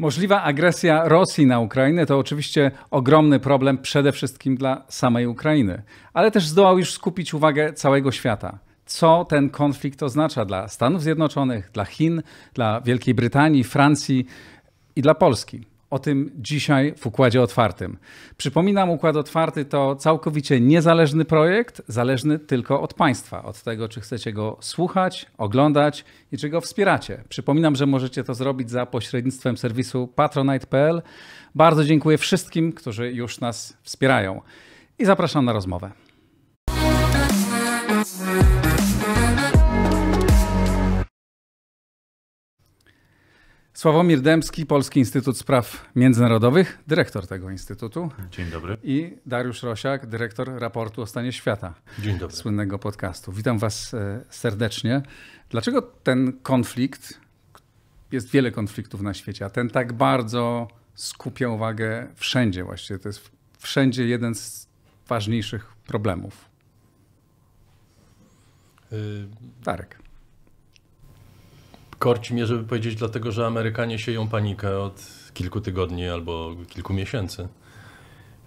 Możliwa agresja Rosji na Ukrainę to oczywiście ogromny problem przede wszystkim dla samej Ukrainy, ale też zdołał już skupić uwagę całego świata. Co ten konflikt oznacza dla Stanów Zjednoczonych, dla Chin, dla Wielkiej Brytanii, Francji i dla Polski? o tym dzisiaj w Układzie Otwartym. Przypominam, Układ Otwarty to całkowicie niezależny projekt, zależny tylko od Państwa, od tego, czy chcecie go słuchać, oglądać i czy go wspieracie. Przypominam, że możecie to zrobić za pośrednictwem serwisu patronite.pl. Bardzo dziękuję wszystkim, którzy już nas wspierają i zapraszam na rozmowę. Sławomir Dębski, Polski Instytut Spraw Międzynarodowych, dyrektor tego instytutu. Dzień dobry. I Dariusz Rosiak, dyrektor raportu o stanie świata. Dzień dobry. Słynnego podcastu. Witam Was e, serdecznie. Dlaczego ten konflikt, jest wiele konfliktów na świecie, a ten tak bardzo skupia uwagę wszędzie właściwie. To jest wszędzie jeden z ważniejszych problemów. Y, Darek korci mnie, żeby powiedzieć, dlatego że Amerykanie sieją panikę od kilku tygodni albo kilku miesięcy,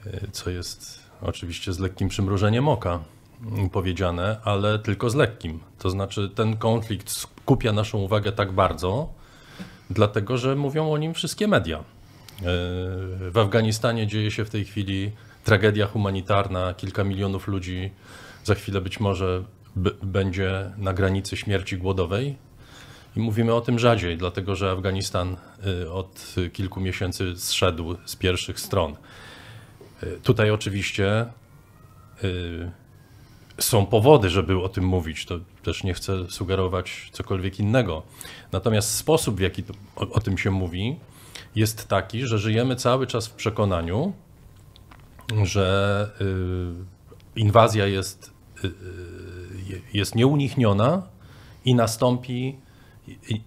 e, co jest oczywiście z lekkim przymrużeniem oka mm, powiedziane, ale tylko z lekkim. To znaczy ten konflikt skupia naszą uwagę tak bardzo, dlatego że mówią o nim wszystkie media. E, w Afganistanie dzieje się w tej chwili tragedia humanitarna, kilka milionów ludzi za chwilę być może będzie na granicy śmierci głodowej i mówimy o tym rzadziej, dlatego że Afganistan y, od kilku miesięcy zszedł z pierwszych stron. Y, tutaj oczywiście y, są powody, żeby o tym mówić. To też nie chcę sugerować cokolwiek innego. Natomiast sposób, w jaki o, o tym się mówi, jest taki, że żyjemy cały czas w przekonaniu, że inwazja jest, jest nieunikniona i nastąpi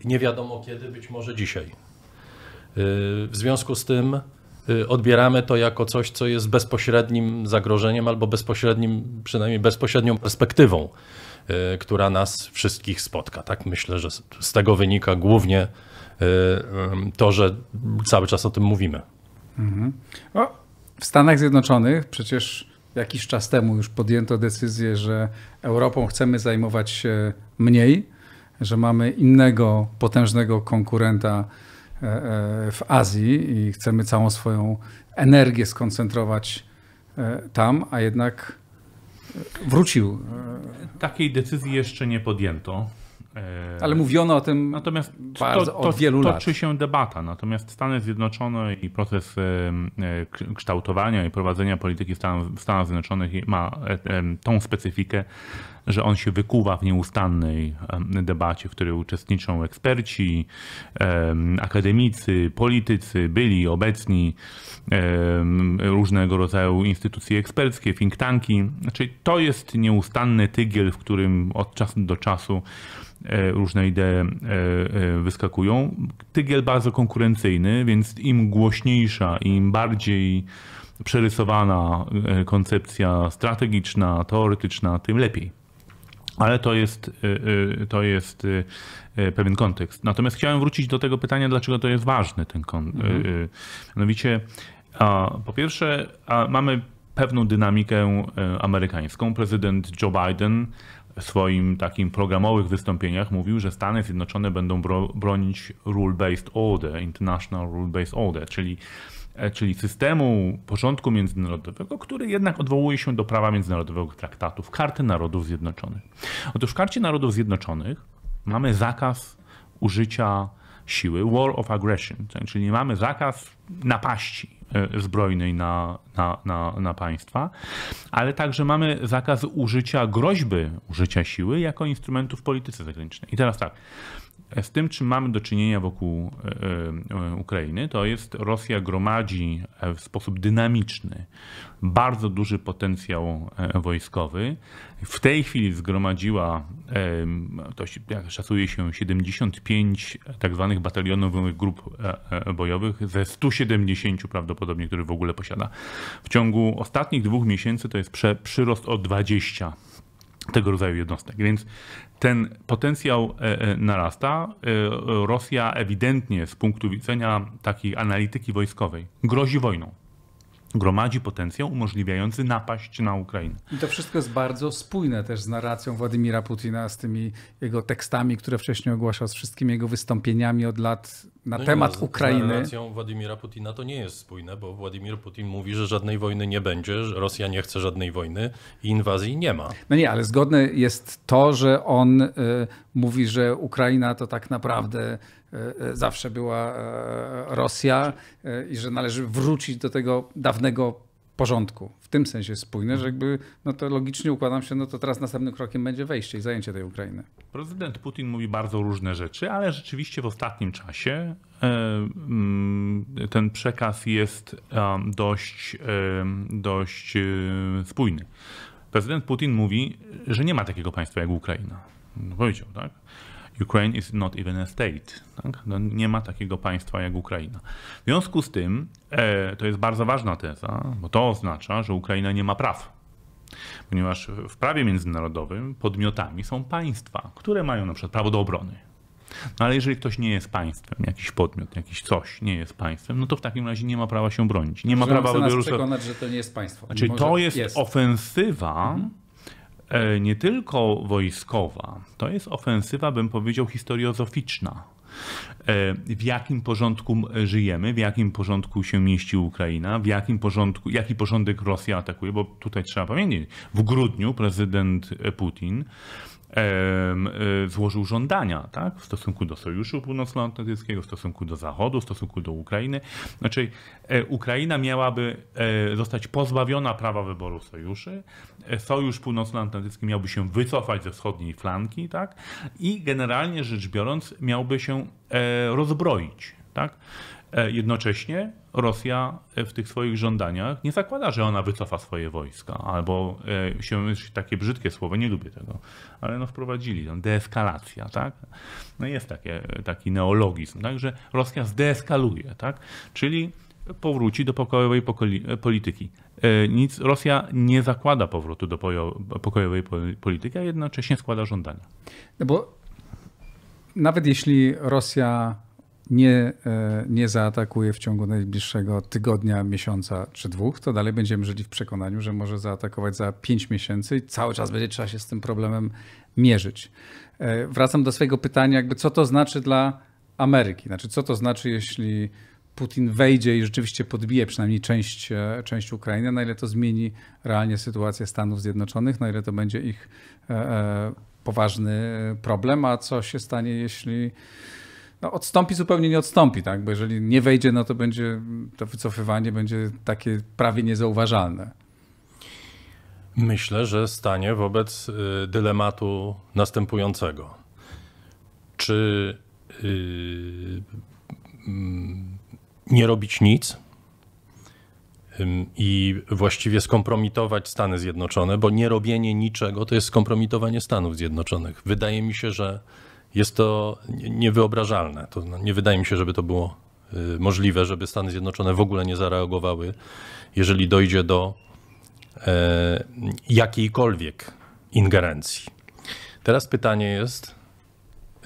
nie wiadomo kiedy, być może dzisiaj. Y, w związku z tym y, odbieramy to jako coś, co jest bezpośrednim zagrożeniem albo bezpośrednim, przynajmniej bezpośrednią perspektywą, y, która nas wszystkich spotka. Tak myślę, że z tego wynika głównie to, że cały czas o tym mówimy. Mhm. O, w Stanach Zjednoczonych przecież jakiś czas temu już podjęto decyzję, że Europą chcemy zajmować się mniej że mamy innego potężnego konkurenta e, e, w Azji i chcemy całą swoją energię skoncentrować e, tam, a jednak wrócił. Takiej decyzji jeszcze nie podjęto. Ale mówiono o tym natomiast bardzo, to, to, od wielu lat. Toczy się debata, natomiast Stany Zjednoczone i proces kształtowania i prowadzenia polityki w Stanach Zjednoczonych ma tą specyfikę, że on się wykuwa w nieustannej debacie, w której uczestniczą eksperci, akademicy, politycy, byli, obecni, różnego rodzaju instytucje eksperckie, think tanki. Znaczy, to jest nieustanny tygiel, w którym od czasu do czasu e, różne idee e, e, wyskakują. Tygiel bardzo konkurencyjny, więc im głośniejsza, im bardziej przerysowana koncepcja strategiczna, teoretyczna, tym lepiej. Ale to jest, y, y, to jest y, pewien kontekst. Natomiast chciałem wrócić do tego pytania, dlaczego to jest ważne, ten kontekst. Mhm. Mianowicie, po pierwsze, mamy pewną dynamikę amerykańską. Prezydent Joe Biden w swoim takim programowych wystąpieniach mówił, że Stany Zjednoczone będą bronić rule-based order, international rule-based order, czyli E, czyli systemu porządku międzynarodowego, który jednak odwołuje się do prawa międzynarodowego traktatów, Karty Narodów Zjednoczonych. Otóż w Karcie Narodów Zjednoczonych mamy zakaz użycia siły, war of aggression, tak, czyli mamy zakaz napaści e, zbrojnej na, na, na, na, państwa, ale także mamy zakaz użycia groźby, użycia siły jako instrumentu w polityce zagranicznej. I teraz tak, z tym, czym mamy do czynienia wokół e, e, e, Ukrainy, to jest Rosja gromadzi w sposób dynamiczny bardzo duży potencjał wojskowy. W tej chwili zgromadziła, to szacuje się, 75 tak zwanych batalionowych grup bojowych ze 170 prawdopodobnie, które w ogóle posiada. W ciągu ostatnich dwóch miesięcy to jest przyrost o 20 tego rodzaju jednostek. Więc ten potencjał e, e, narasta. E, Rosja ewidentnie z punktu widzenia takiej analityki wojskowej grozi wojną gromadzi potencjał umożliwiający napaść na Ukrainę. I to wszystko jest bardzo spójne też z narracją Władimira Putina, z tymi jego tekstami, które wcześniej ogłaszał, z wszystkimi jego wystąpieniami od lat na no temat Ukrainy. Z narracją Władimira Putina to nie jest spójne, bo Władimir Putin mówi, że żadnej wojny nie będzie, że Rosja nie chce żadnej wojny i inwazji nie ma. No nie, ale zgodne jest to, że on y, mówi, że Ukraina to tak naprawdę E, e, zawsze była e, Rosja i że należy wrócić do tego dawnego porządku. W tym sensie spójne, że jakby, no to logicznie układam się, no to teraz następnym krokiem będzie wejście i zajęcie tej Ukrainy. Prezydent Putin mówi bardzo różne rzeczy, ale rzeczywiście w ostatnim czasie ten przekaz jest dość, dość spójny. Prezydent Putin mówi, że nie ma takiego państwa jak Ukraina. No powiedział, tak? Ukraine is not even a state. Tak? No nie ma takiego państwa jak Ukraina. W związku z tym e, to jest bardzo ważna teza, bo to oznacza, że Ukraina nie ma praw. Ponieważ w prawie międzynarodowym podmiotami są państwa, które mają na przykład prawo do obrony. No ale jeżeli ktoś nie jest państwem, jakiś podmiot, jakiś coś nie jest państwem, no to w takim razie nie ma prawa się bronić. Nie ma Możemy prawa do przekonać, że to nie jest państwo. Znaczy, to jest, jest. ofensywa. Mhm E, nie tylko wojskowa, to jest ofensywa, bym powiedział, historiozoficzna. E, w jakim porządku żyjemy, w jakim porządku się mieści Ukraina, w jakim porządku, jaki porządek Rosja atakuje, bo tutaj trzeba pamiętać, w grudniu prezydent Putin Y, złożył żądania tak? w stosunku do Sojuszu Północnoatlantyckiego, w stosunku do Zachodu, w stosunku do Ukrainy. Znaczy, e, Ukraina miałaby e, zostać pozbawiona prawa wyboru sojuszy, e, Sojusz Północnoatlantycki miałby się wycofać ze wschodniej flanki tak? i generalnie rzecz biorąc miałby się rozbroić. Tak? E, jednocześnie Rosja e, w tych swoich żądaniach nie zakłada, że ona wycofa swoje wojska, albo e, się takie brzydkie słowo, nie lubię tego, ale no wprowadzili, no, deeskalacja, tak? No jest takie, taki neologizm, tak? że Rosja zdeeskaluje, tak? Czyli powróci do pokojowej polityki. Nic, Rosja nie zakłada powrotu do pokojowej polityki, a jednocześnie składa żądania. No bo nawet jeśli Rosja nie, e, nie zaatakuje w ciągu najbliższego tygodnia, miesiąca czy dwóch, to dalej będziemy żyli w przekonaniu, że może zaatakować za pięć miesięcy i cały czas będzie trzeba się z tym problemem mierzyć. E, wracam do swojego pytania, jakby co to znaczy dla Ameryki? Znaczy, co to znaczy, jeśli Putin wejdzie i rzeczywiście podbije przynajmniej część, e, część Ukrainy, na ile to zmieni realnie sytuację Stanów Zjednoczonych, na ile to będzie ich poważny problem, a co się stanie, jeśli no, odstąpi, zupełnie nie odstąpi, tak? bo jeżeli nie wejdzie, no to będzie to wycofywanie będzie takie prawie niezauważalne. Myślę, że stanie wobec y, dylematu następującego. Czy yy, nie robić nic yy, i właściwie skompromitować Stany Zjednoczone, bo nie robienie niczego to jest skompromitowanie Stanów Zjednoczonych. Wydaje mi się, że jest to niewyobrażalne. To nie wydaje mi się, żeby to było y, możliwe, żeby Stany Zjednoczone w ogóle nie zareagowały, jeżeli dojdzie do e, jakiejkolwiek ingerencji. Teraz pytanie jest,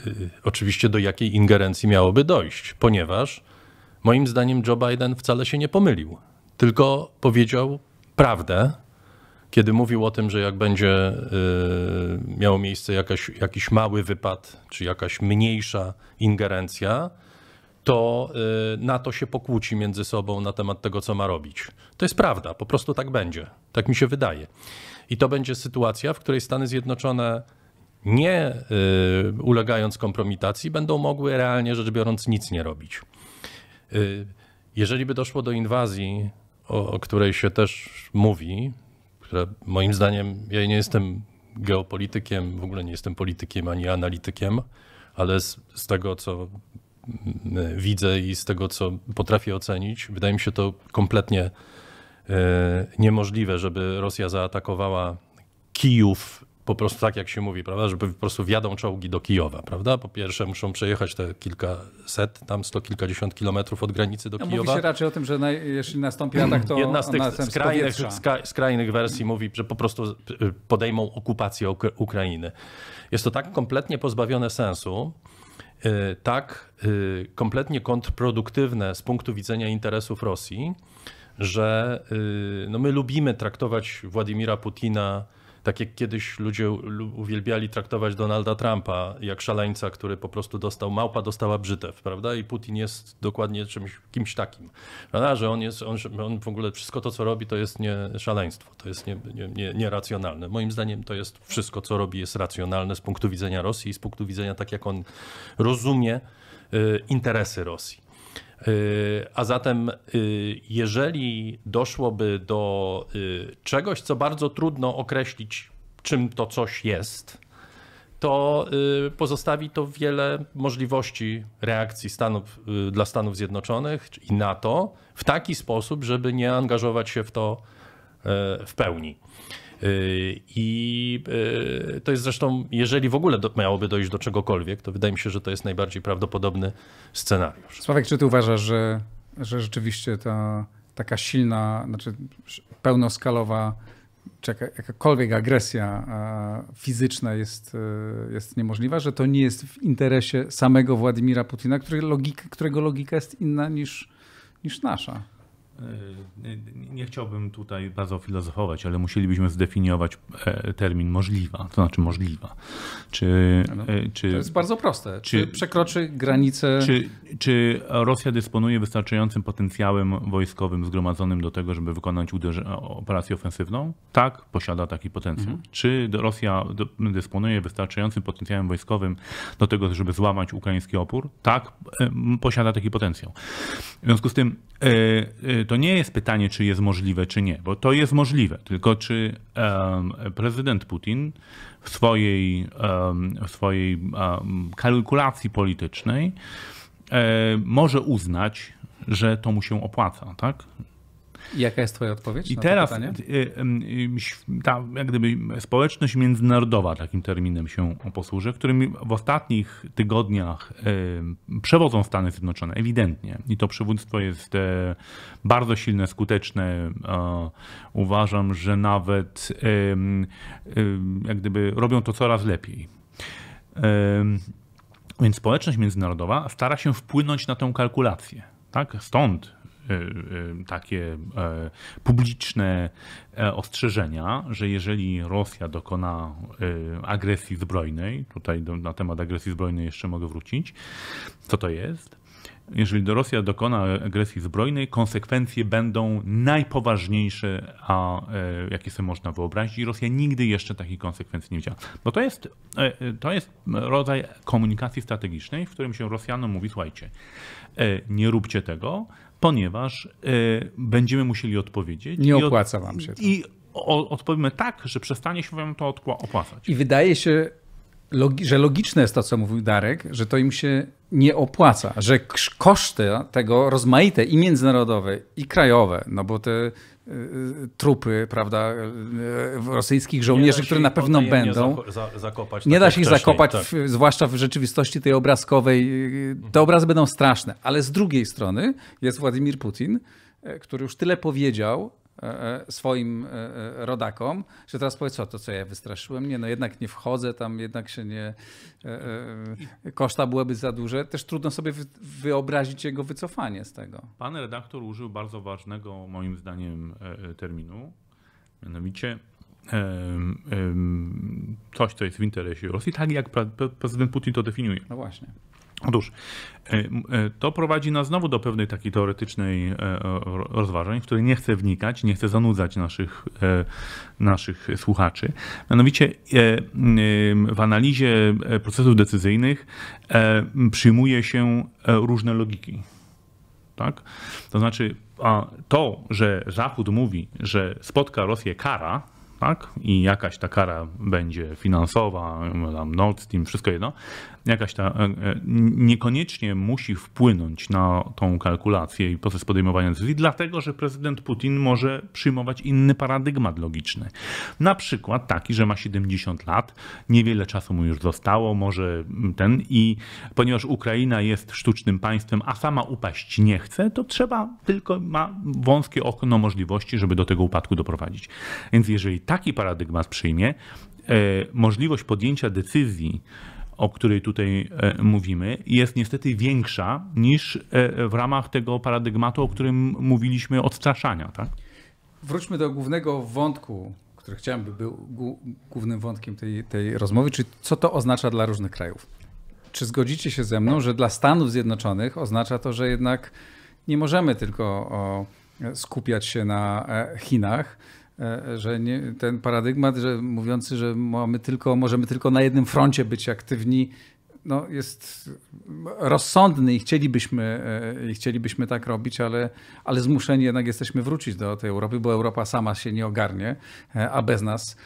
y, oczywiście do jakiej ingerencji miałoby dojść, ponieważ moim zdaniem Joe Biden wcale się nie pomylił, tylko powiedział prawdę kiedy mówił o tym, że jak będzie y, miało miejsce jakaś, jakiś mały wypad, czy jakaś mniejsza ingerencja, to y, NATO się pokłóci między sobą na temat tego, co ma robić. To jest prawda, po prostu tak będzie. Tak mi się wydaje. I to będzie sytuacja, w której Stany Zjednoczone, nie y, ulegając kompromitacji, będą mogły realnie rzecz biorąc nic nie robić. Jeżeli by doszło do inwazji, o której się też mówi, która moim zdaniem, ja nie jestem geopolitykiem, w ogóle nie jestem politykiem ani analitykiem, ale z, z tego, co mm, widzę i z tego, co potrafię ocenić, wydaje mi się to kompletnie e, niemożliwe, żeby Rosja zaatakowała Kijów po prostu tak, jak się mówi, prawda, że po prostu wjadą czołgi do Kijowa, prawda? Po pierwsze muszą przejechać te kilkaset, tam sto kilkadziesiąt kilometrów od granicy do no, Kijowa. Mówi się raczej o tym, że na, jeśli nastąpi atak, to Jedna z tych skrajnych, skrajnych wersji mówi, że po prostu y, podejmą okupację Ukrainy. Jest to tak kompletnie pozbawione sensu, y, tak y, kompletnie kontrproduktywne z punktu widzenia interesów Rosji, że no my lubimy traktować Władimira Putina tak jak kiedyś ludzie uwielbiali traktować Donalda Trumpa jak szaleńca, który po prostu dostał, małpa dostała brzytew, prawda? I Putin jest dokładnie czymś, kimś takim, prawda? Że on jest, on, on w ogóle wszystko to, co robi, to jest nie szaleństwo, to jest nieracjonalne. Nie, nie, nie racjonalne. Moim zdaniem to jest wszystko, co robi, jest racjonalne z punktu widzenia Rosji i z punktu widzenia tak, jak on rozumie y, interesy Rosji. Y, a zatem, y, jeżeli doszłoby do y, czegoś, co bardzo trudno określić, czym to coś jest, to pozostawi to wiele możliwości reakcji Stanów, dla Stanów Zjednoczonych i NATO w taki sposób, żeby nie angażować się w to w pełni. Y, I y, to jest zresztą, jeżeli w ogóle miałoby dojść do czegokolwiek, to wydaje mi się, że to jest najbardziej prawdopodobny scenariusz. Sławek, czy ty uważasz, że, że rzeczywiście ta taka silna, znaczy pełnoskalowa czy jakakolwiek agresja fizyczna jest, y, jest niemożliwa, że to nie jest w interesie samego Władimira Putina, którego logika, którego logika jest inna niż, niż nasza. Y, nie chciałbym tutaj bardzo filozofować, ale musielibyśmy zdefiniować e, termin możliwa, to znaczy możliwa. Czy, no, no. E, czy, to jest bardzo proste. Czy, czy przekroczy granicę. Czy, czy Rosja dysponuje wystarczającym potencjałem wojskowym zgromadzonym do tego, żeby wykonać operację ofensywną? Tak, posiada taki potencjał. Mhm. Czy Rosja dysponuje wystarczającym potencjałem wojskowym do tego, żeby złamać ukraiński opór? Tak, posiada taki potencjał. W związku z tym e, to nie jest pytanie, czy jest możliwe, czy nie, bo to jest możliwe, tylko czy um, prezydent Putin w swojej, um, w swojej um, kalkulacji politycznej e, może uznać, że to mu się opłaca, tak? I jaka jest Twoja odpowiedź? I teraz y, y, y, ta jak gdyby społeczność międzynarodowa takim terminem się posłuży, którymi w ostatnich tygodniach przewodzą Stany Zjednoczone, ewidentnie. I to przywództwo jest bardzo silne, skuteczne. Uważam, że nawet jak gdyby robią to coraz lepiej. Więc społeczność międzynarodowa stara się wpłynąć na tę kalkulację. Tak? Stąd E, e, takie e, publiczne ostrzeżenia, że jeżeli Rosja dokona agresji zbrojnej, tutaj na temat agresji zbrojnej jeszcze mogę wrócić, co to jest, jeżeli Rosja dokona agresji zbrojnej, konsekwencje będą najpoważniejsze, a jakie sobie można wyobrazić. I Rosja nigdy jeszcze takich konsekwencji nie widziała. Bo to jest, to jest rodzaj komunikacji strategicznej, w którym się Rosjanom mówi, słuchajcie, nie róbcie tego, ponieważ y, będziemy musieli odpowiedzieć. Nie opłaca od, wam się to. I o, odpowiemy tak, że przestanie się wam to opłacać. I wydaje się, logi że logiczne jest to, co mówił Darek, że to im się nie opłaca, że koszty tego rozmaite i międzynarodowe, i krajowe, no bo te y, y, trupy, prawda, y, rosyjskich żołnierzy, które na pewno będą, za, zakopać nie tak da się ich zakopać, tak. w, zwłaszcza w rzeczywistości tej obrazkowej. Te mhm. obrazy będą straszne, ale z drugiej strony jest Władimir Putin, e, który już tyle powiedział, E, e, swoim e, rodakom, że teraz powiedz, co to, co ja wystraszyłem? Nie, no jednak nie wchodzę tam, jednak się nie... Koszta byłyby za duże. Też trudno sobie wyobrazić jego wycofanie z tego. Pan redaktor użył bardzo ważnego, moim zdaniem, terminu. Mianowicie coś, co jest w interesie Rosji, tak jak prezydent Putin to definiuje. No właśnie. Otóż e, e, to prowadzi nas znowu do pewnej takiej teoretycznej e, rozważań, w której nie chcę wnikać, nie chcę zanudzać naszych, naszych słuchaczy. Mianowicie w analizie procesów decyzyjnych przyjmuje się różne logiki. Tak? To znaczy to, że Zachód mówi, że spotka Rosję kara, tak? I jakaś ta kara będzie finansowa, tam Nord Stream, wszystko jedno jakaś ta, e, e, niekoniecznie musi wpłynąć na tą kalkulację i proces podejmowania decyzji, dlatego że prezydent Putin może przyjmować inny paradygmat logiczny. Na przykład taki, że ma 70 lat, niewiele czasu mu już zostało, może ten i ponieważ Ukraina jest sztucznym państwem, a sama upaść nie chce, to trzeba tylko, ma wąskie okno możliwości, żeby do tego upadku doprowadzić. Więc jeżeli taki paradygmat przyjmie, e, możliwość podjęcia decyzji o której tutaj e, mówimy, jest niestety większa niż e, w ramach tego paradygmatu, o którym mówiliśmy, odstraszania. Tak? Wróćmy do głównego wątku, który chciałem, by był głównym wątkiem tej, tej rozmowy, czyli co to oznacza dla różnych krajów. Czy zgodzicie się ze mną, że dla Stanów Zjednoczonych oznacza to, że jednak nie możemy tylko skupiać się na e, Chinach, E, że nie, ten paradygmat, że mówiący, że mamy tylko, możemy tylko na jednym froncie być aktywni, no, jest rozsądny i chcielibyśmy, e, i chcielibyśmy tak robić, ale, ale zmuszeni jednak jesteśmy wrócić do tej Europy, bo Europa sama się nie ogarnie, e, a bez nas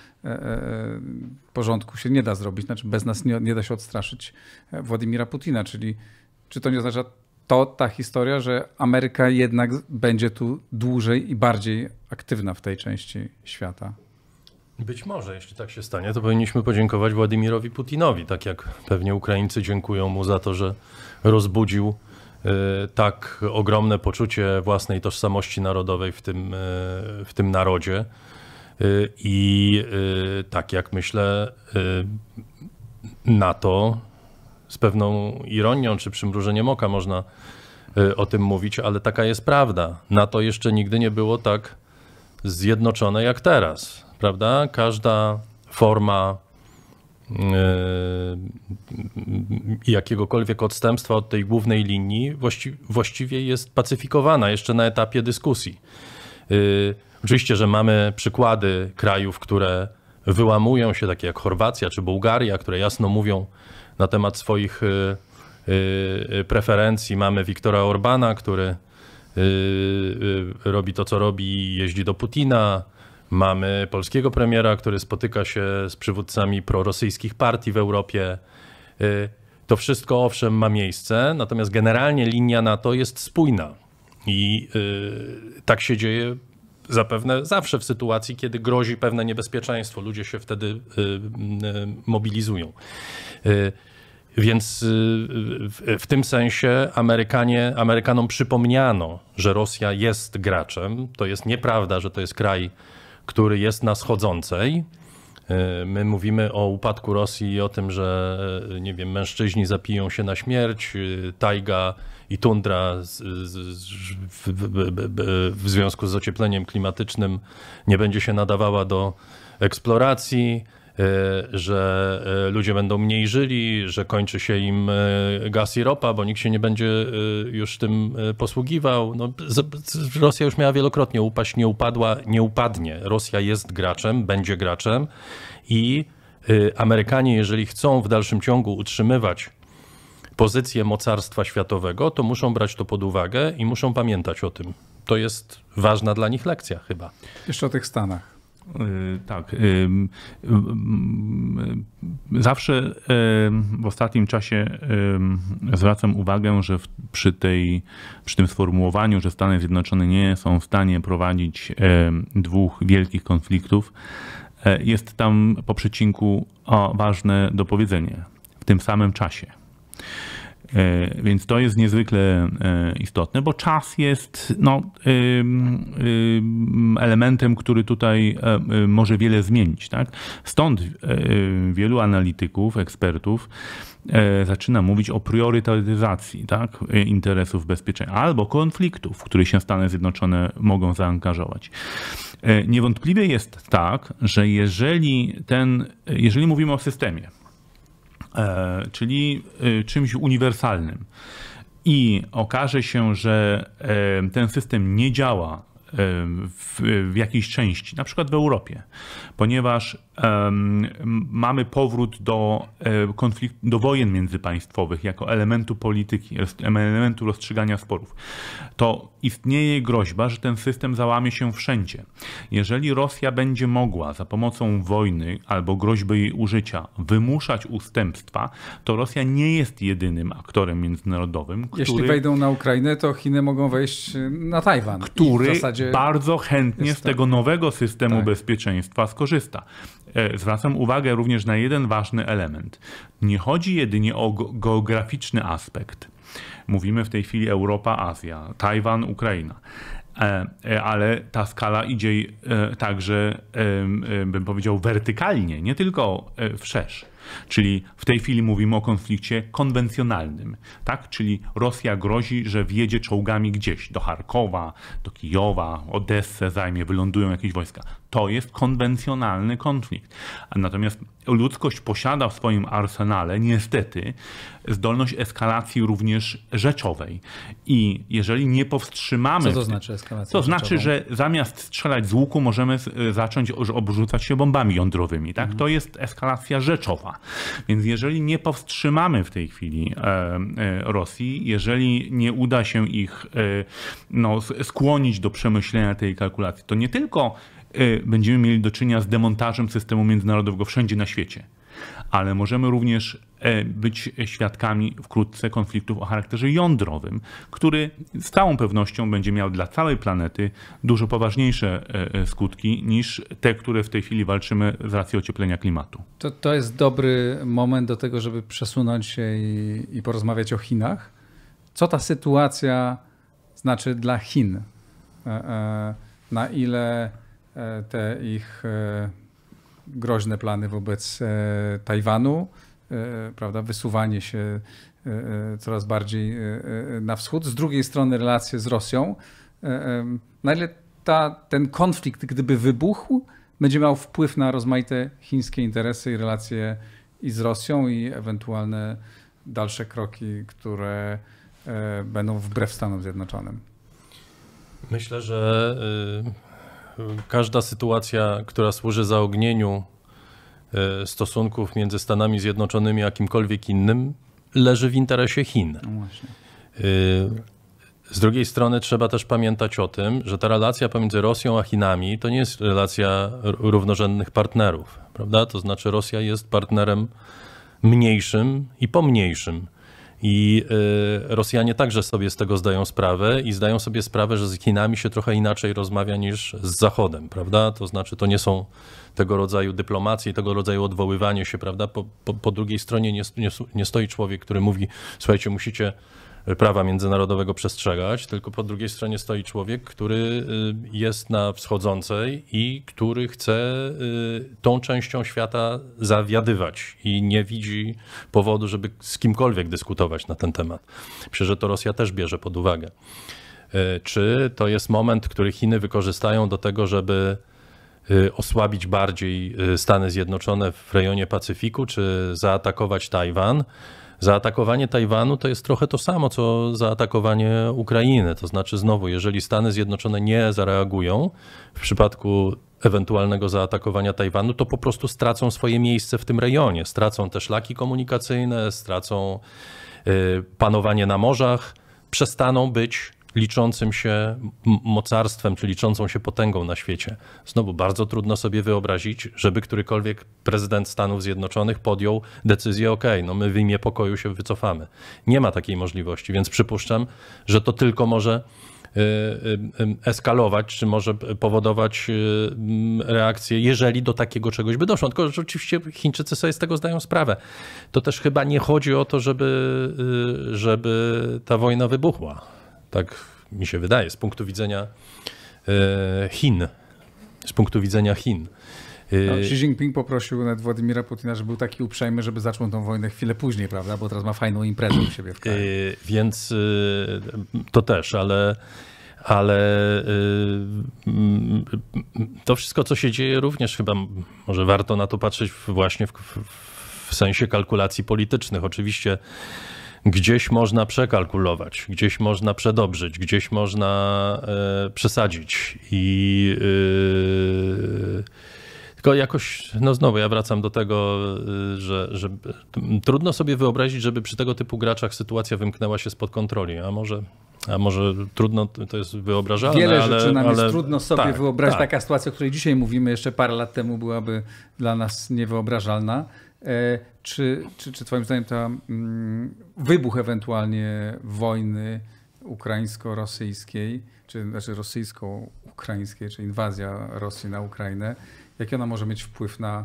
porządku się nie da zrobić. Znaczy, bez nas nie, nie da się odstraszyć Władimira Putina, czyli czy to nie oznacza to ta historia, że Ameryka jednak będzie tu dłużej i bardziej aktywna w tej części świata. Być może, jeśli tak się stanie, to powinniśmy podziękować Władimirowi Putinowi, tak jak pewnie Ukraińcy dziękują mu za to, że rozbudził e, tak ogromne poczucie własnej tożsamości narodowej w tym, e, w tym narodzie. E, I tak jak myślę, NATO z pewną ironią czy przymrużeniem oka można y, o tym mówić, ale taka jest prawda. NATO jeszcze nigdy nie było tak zjednoczone jak teraz, prawda? Każda forma y, jakiegokolwiek odstępstwa od tej głównej linii właściwie jest pacyfikowana jeszcze na etapie dyskusji. Y, oczywiście, że mamy przykłady krajów, które wyłamują się, takie jak Chorwacja czy Bułgaria, które jasno mówią, na temat swoich y, y, y, preferencji. Mamy Wiktora Orbana, który robi to, co robi i jeździ do Putina. Mamy polskiego premiera, który spotyka się z przywódcami prorosyjskich partii w Europie. To wszystko owszem ma miejsce, natomiast generalnie linia NATO jest spójna. I tak się dzieje zapewne zawsze w sytuacji, kiedy grozi pewne niebezpieczeństwo. Ludzie się wtedy y, y, mobilizują. Y, więc y, w, w, tym sensie Amerykanie, Amerykanom przypomniano, że Rosja jest graczem. To jest nieprawda, że to jest kraj, który jest na schodzącej. Y, my mówimy o upadku Rosji i o tym, że y, nie wiem, mężczyźni zapiją się na śmierć, tajga i tundra z, z, z, w, w, w związku z ociepleniem klimatycznym nie będzie się nadawała do eksploracji e, że e, ludzie będą mniej żyli, że kończy się im e, gaz i ropa, bo nikt się nie będzie już tym posługiwał. No, Rosja już miała wielokrotnie upaść, nie upadła, nie upadnie. Rosja jest graczem, będzie graczem i Amerykanie, jeżeli chcą w dalszym ciągu utrzymywać pozycję mocarstwa światowego, to muszą brać to pod uwagę i muszą pamiętać o tym. To jest ważna dla nich lekcja chyba. Jeszcze o tych Stanach. Y, tak. Y, y, zawsze w ostatnim czasie zwracam uwagę, że przy, tej, przy tym sformułowaniu, że Stany Zjednoczone nie są w stanie prowadzić dwóch wielkich konfliktów, jest tam po przecinku ważne dopowiedzenie w tym samym czasie. E, więc to jest niezwykle e, istotne, bo czas jest no, elementem, który tutaj e, y, może wiele zmienić. Tak? Stąd wielu analityków, ekspertów zaczyna mówić o priorytetyzacji tak? interesów bezpieczeństwa albo konfliktów, w które się Stany Zjednoczone mogą zaangażować. Niewątpliwie jest tak, że jeżeli, ten, jeżeli mówimy o systemie, E, czyli e, czymś uniwersalnym. I okaże się, że e, ten system nie działa w, w, jakiejś części, na przykład w Europie, ponieważ um, mamy powrót do, e, konflikt, do wojen międzypaństwowych jako elementu polityki, elementu rozstrzygania sporów. To istnieje groźba, że ten system załamie się wszędzie. Jeżeli Rosja będzie mogła za pomocą wojny albo groźby jej użycia wymuszać ustępstwa, to Rosja nie jest jedynym aktorem międzynarodowym. Który, Jeśli wejdą na Ukrainę, to Chiny mogą wejść na Tajwan. Który bardzo chętnie z tak. tego nowego systemu tak. bezpieczeństwa skorzysta korzysta. E, zwracam uwagę również na jeden ważny element. Nie chodzi jedynie o geograficzny aspekt. Mówimy w tej chwili Europa, Azja, Tajwan, Ukraina e, e, ale ta skala idzie także, bym powiedział, wertykalnie, nie tylko wszerz. Czyli w tej chwili mówimy o konflikcie konwencjonalnym, tak? Czyli Rosja grozi, że wjedzie czołgami gdzieś do Charkowa, do Kijowa, Odessę zajmie, wylądują jakieś wojska. To jest konwencjonalny konflikt. Natomiast ludzkość posiada w swoim arsenale niestety zdolność eskalacji również rzeczowej. I jeżeli nie powstrzymamy. Co to znaczy eskalacja? To znaczy, rzeczową? znaczy, że zamiast strzelać z łuku, możemy e, zacząć obrzucać się bombami jądrowymi. Tak? Mhm. To jest eskalacja rzeczowa. Więc jeżeli nie powstrzymamy w tej chwili e, e, Rosji, jeżeli nie uda się ich e, no, skłonić do przemyślenia tej kalkulacji, to nie tylko będziemy mieli do czynienia z demontażem systemu międzynarodowego wszędzie na świecie ale możemy również e, być świadkami wkrótce konfliktów o charakterze jądrowym, który z całą pewnością będzie miał dla całej planety dużo poważniejsze e, e, skutki niż te, które w tej chwili walczymy z racji ocieplenia klimatu. To, to jest dobry moment do tego, żeby przesunąć się i, i porozmawiać o Chinach. Co ta sytuacja znaczy dla Chin? Na ile te ich groźne plany wobec e, Tajwanu, e, prawda, wysuwanie się e, coraz bardziej na wschód, z drugiej strony relacje z Rosją. Na ile ta, ten konflikt, gdyby wybuchł, będzie miał wpływ na rozmaite chińskie interesy i relacje i z Rosją, i ewentualne dalsze kroki, które będą wbrew Stanom Zjednoczonym? Myślę, że y, każda sytuacja, która służy zaognieniu e, stosunków między Stanami Zjednoczonymi a kimkolwiek innym, leży w interesie Chin. No e, z drugiej strony trzeba też pamiętać o tym, że ta relacja pomiędzy Rosją a Chinami to nie jest relacja równorzędnych partnerów, prawda? To znaczy Rosja jest partnerem mniejszym i pomniejszym i y, Rosjanie także sobie z tego zdają sprawę i zdają sobie sprawę, że z Chinami się trochę inaczej rozmawia niż z Zachodem, prawda? To znaczy, to nie są tego rodzaju dyplomacje i tego rodzaju odwoływanie się, prawda? Po, po, po drugiej stronie nie, nie, nie stoi człowiek, który mówi, słuchajcie, musicie prawa międzynarodowego przestrzegać, tylko po drugiej stronie stoi człowiek, który y, jest na wschodzącej i który chce y, tą częścią świata zawiadywać i nie widzi powodu, żeby z kimkolwiek dyskutować na ten temat. Myślę, że to Rosja też bierze pod uwagę. Y, czy to jest moment, który Chiny wykorzystają do tego, żeby osłabić bardziej Stany Zjednoczone w rejonie Pacyfiku, czy zaatakować Tajwan? Zaatakowanie Tajwanu to jest trochę to samo, co zaatakowanie Ukrainy. To znaczy, znowu, jeżeli Stany Zjednoczone nie zareagują w przypadku ewentualnego zaatakowania Tajwanu, to po prostu stracą swoje miejsce w tym rejonie. Stracą te szlaki komunikacyjne, stracą y, panowanie na morzach, przestaną być liczącym się mocarstwem, czy liczącą się potęgą na świecie. Znowu bardzo trudno sobie wyobrazić, żeby którykolwiek prezydent Stanów Zjednoczonych podjął decyzję, ok, no my w imię pokoju się wycofamy. Nie ma takiej możliwości, więc przypuszczam, że to tylko może y, y, y, eskalować, czy może powodować reakcję, jeżeli do takiego czegoś by doszło. Tylko że oczywiście Chińczycy sobie z tego zdają sprawę. To też chyba nie chodzi o to, żeby, żeby ta wojna wybuchła. Tak mi się wydaje, z punktu widzenia e, Chin. Z punktu widzenia Chin. E, no, Xi Jinping poprosił nawet Władimira Putina, żeby był taki uprzejmy, żeby zaczął tą wojnę chwilę później, prawda? Bo teraz ma fajną imprezę u siebie w kraju. E, więc to też, ale ale to wszystko, co się dzieje, również chyba może warto na to patrzeć właśnie w, w sensie kalkulacji politycznych. Oczywiście gdzieś można przekalkulować, gdzieś można przedobrzyć, gdzieś można y, przesadzić. I y, tylko jakoś, no znowu ja wracam do tego, e, że, że trudno sobie wyobrazić, żeby przy tego typu graczach sytuacja wymknęła się spod kontroli, a może a może trudno, to jest wyobrażalne. Wiele ale, rzeczy nam ale, jest trudno sobie tak, wyobrazić. Tak. Taka sytuacja, o której dzisiaj mówimy, jeszcze parę lat temu byłaby dla nas niewyobrażalna. Czy, czy, czy Twoim zdaniem ta mm, wybuch ewentualnie wojny ukraińsko-rosyjskiej, czy znaczy rosyjsko-ukraińskiej, czy inwazja Rosji na Ukrainę, jaki ona może mieć wpływ na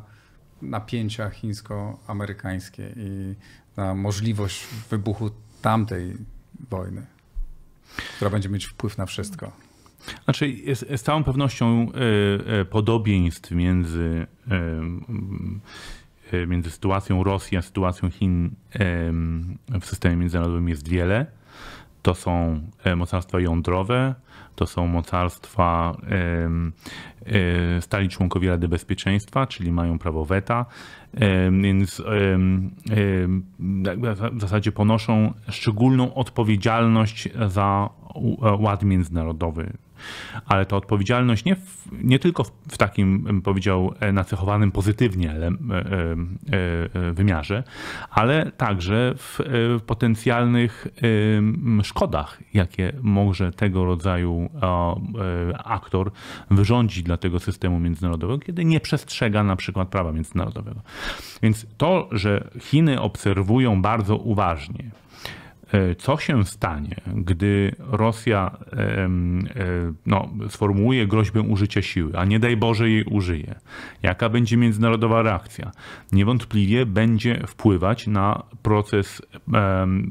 napięcia chińsko-amerykańskie i na możliwość wybuchu tamtej wojny, która będzie mieć wpływ na wszystko. Znaczy, jest, z całą pewnością y, y, podobieństw między y, Y, między sytuacją Rosji a sytuacją Chin w systemie międzynarodowym jest wiele. To są e, mocarstwa jądrowe, to są mocarstwa e, stali członkowie Rady Bezpieczeństwa, czyli mają prawo weta, więc w zasadzie ponoszą szczególną odpowiedzialność za e, ład międzynarodowy ale ta odpowiedzialność nie, w, nie tylko w, w takim, bym powiedział, e, nacechowanym pozytywnie e, e, wymiarze, ale także w potencjalnych szkodach, jakie może tego rodzaju aktor wyrządzić dla tego systemu międzynarodowego, kiedy nie przestrzega na przykład prawa międzynarodowego. Więc to, że Chiny obserwują bardzo uważnie E, co się stanie, gdy Rosja e, no, sformułuje groźbę użycia siły, a nie daj Boże jej użyje, jaka będzie międzynarodowa reakcja, niewątpliwie będzie wpływać na proces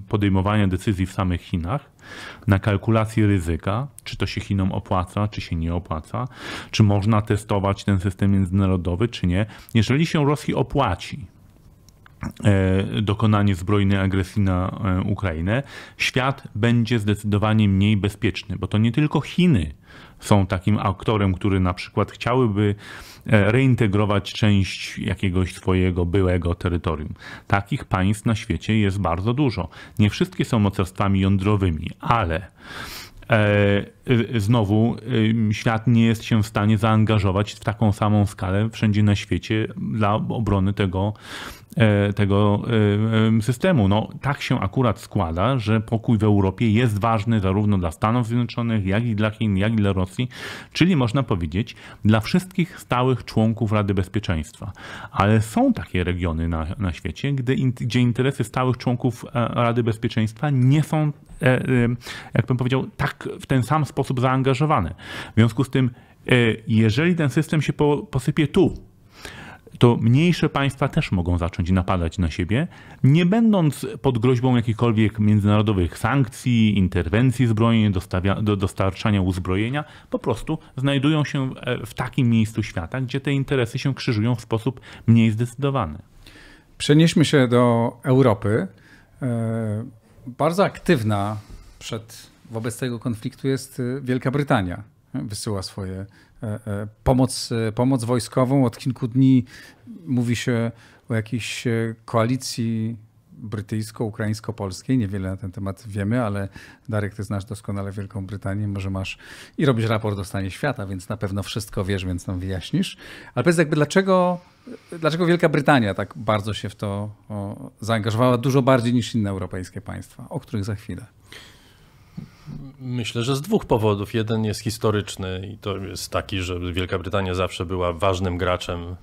podejmowania decyzji w samych Chinach, na kalkulację ryzyka, czy to się Chinom opłaca, czy się nie opłaca, czy można testować ten system międzynarodowy, czy nie. Jeżeli się Rosji opłaci, E, dokonanie zbrojnej agresji na e, Ukrainę, świat będzie zdecydowanie mniej bezpieczny, bo to nie tylko Chiny są takim aktorem, który na przykład chciałyby e, reintegrować część jakiegoś swojego byłego terytorium. Takich państw na świecie jest bardzo dużo. Nie wszystkie są mocarstwami jądrowymi, ale znowu świat nie jest się w stanie zaangażować w taką samą skalę wszędzie na świecie dla obrony tego E, tego e, systemu. No, tak się akurat składa, że pokój w Europie jest ważny zarówno dla Stanów Zjednoczonych, jak i dla Chin, jak i dla Rosji, czyli można powiedzieć dla wszystkich stałych członków Rady Bezpieczeństwa. Ale są takie regiony na, na świecie, gdy, gdzie interesy stałych członków e, Rady Bezpieczeństwa nie są, jakbym powiedział, tak w ten sam sposób zaangażowane. W związku z tym, jeżeli ten system się posypie tu, to mniejsze państwa też mogą zacząć napadać na siebie, nie będąc pod groźbą jakichkolwiek międzynarodowych sankcji, interwencji zbrojnej, do dostarczania uzbrojenia, po prostu znajdują się e, w takim miejscu świata, gdzie te interesy się krzyżują w sposób mniej zdecydowany. Przenieśmy się do Europy. E, bardzo aktywna przed, wobec tego konfliktu jest e, Wielka Brytania. Wysyła swoje E, e, pomoc, e, pomoc wojskową. Od kilku dni mówi się o jakiejś koalicji brytyjsko-ukraińsko-polskiej. Niewiele na ten temat wiemy, ale Darek, ty znasz doskonale Wielką Brytanię, może masz i robisz raport o stanie świata, więc na pewno wszystko wiesz, więc nam wyjaśnisz. Ale powiedz jakby dlaczego, dlaczego Wielka Brytania tak bardzo się w to zaangażowała, dużo bardziej niż inne europejskie państwa, o których za chwilę. Myślę, że z dwóch powodów. Jeden jest historyczny i to jest taki, że Wielka Brytania zawsze była ważnym graczem y,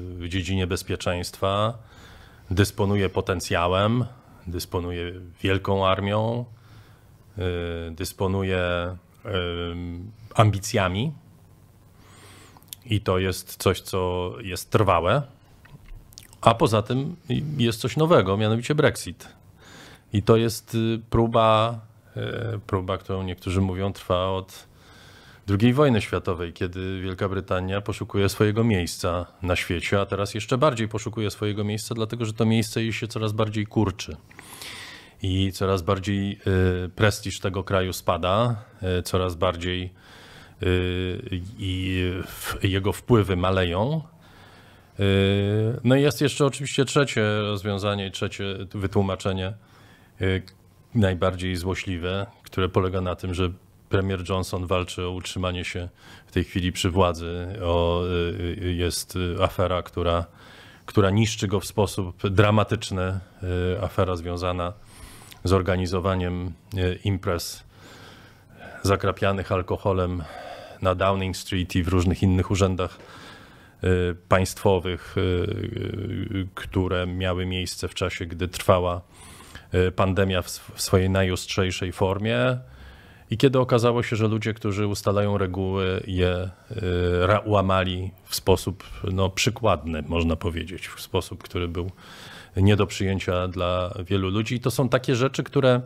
w dziedzinie bezpieczeństwa, dysponuje potencjałem, dysponuje wielką armią, y, dysponuje y, ambicjami i to jest coś, co jest trwałe. A poza tym jest coś nowego, mianowicie Brexit. I to jest próba E, próba, którą niektórzy mówią, trwa od II wojny światowej, kiedy Wielka Brytania poszukuje swojego miejsca na świecie, a teraz jeszcze bardziej poszukuje swojego miejsca, dlatego że to miejsce jej się coraz bardziej kurczy. I coraz bardziej e, prestiż tego kraju spada, e, coraz bardziej i jego wpływy maleją. No i jest jeszcze oczywiście trzecie rozwiązanie, trzecie wytłumaczenie, najbardziej złośliwe, które polega na tym, że premier Johnson walczy o utrzymanie się w tej chwili przy władzy. O, y, y, jest y, afera, która, która niszczy go w sposób dramatyczny. Afera związana z organizowaniem imprez zakrapianych alkoholem na Downing Street i w różnych innych urzędach państwowych, które miały miejsce w czasie, gdy trwała Y, pandemia w, swojej najostrzejszej formie. I kiedy okazało się, że ludzie, którzy ustalają reguły, je y, łamali w sposób no, przykładny, można powiedzieć, w sposób, który był nie do przyjęcia dla wielu ludzi. I to są takie rzeczy, które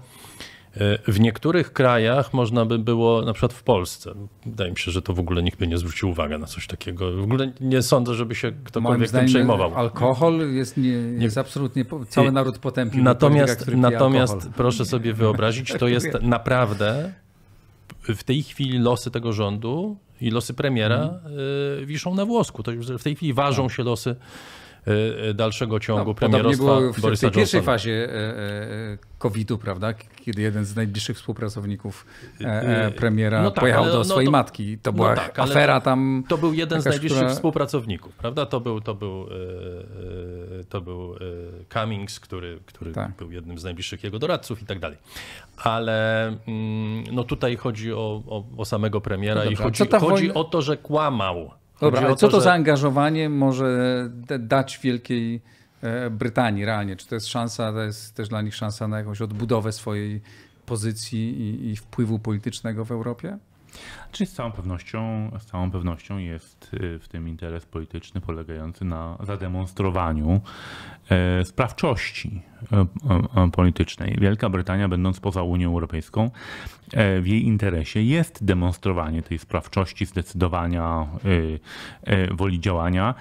w niektórych krajach można by było, na przykład w Polsce, wydaje mi się, że to w ogóle nikt by nie zwrócił uwagi na coś takiego. W ogóle nie sądzę, żeby się ktokolwiek zdaniem, tym przejmował. Alkohol jest, nie, jest absolutnie, cały naród potępił. Natomiast, natomiast proszę sobie wyobrazić, to jest naprawdę w tej chwili losy tego rządu i losy premiera mhm. y, wiszą na włosku. To już w tej chwili ważą tak. się losy Y, y, dalszego ciągu no, premierostwa było w, Borysa w tej pierwszej fazie e, e, COVID-u, prawda? Kiedy jeden z najbliższych współpracowników e, y, premiera no tak, pojechał do no swojej to, matki. To no była tak, afera tam. To był jeden jakaś, z najbliższych która... współpracowników, prawda? To był, to był, to był Cummings, który, który tak. był jednym z najbliższych jego doradców i tak dalej. Ale mm, no tutaj chodzi o, o, o samego premiera no i chodzi, chodzi wojna... o to, że kłamał. Dobra, ale co to, to że... zaangażowanie może dać Wielkiej e, Brytanii realnie? Czy to jest szansa, to jest też dla nich szansa na jakąś odbudowę swojej pozycji i, i wpływu politycznego w Europie? Czy z całą pewnością, z całą pewnością jest y, w tym interes polityczny polegający na zademonstrowaniu e, sprawczości e, e, politycznej. Wielka Brytania, będąc poza Unią Europejską, w jej interesie jest demonstrowanie tej sprawczości, zdecydowania, y, woli działania,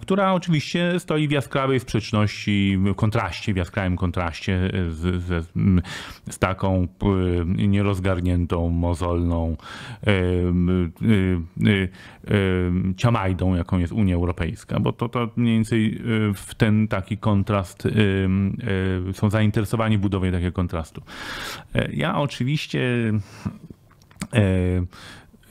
która oczywiście stoi w jaskrawej sprzeczności, kontraście, w jaskrawym kontraście z, z, z taką nierozgarniętą, mozolną, Y, y, y, ciamajdą, jaką jest Unia Europejska, bo to, to mniej więcej w ten taki kontrast są zainteresowani budową takiego kontrastu. E, ja oczywiście e,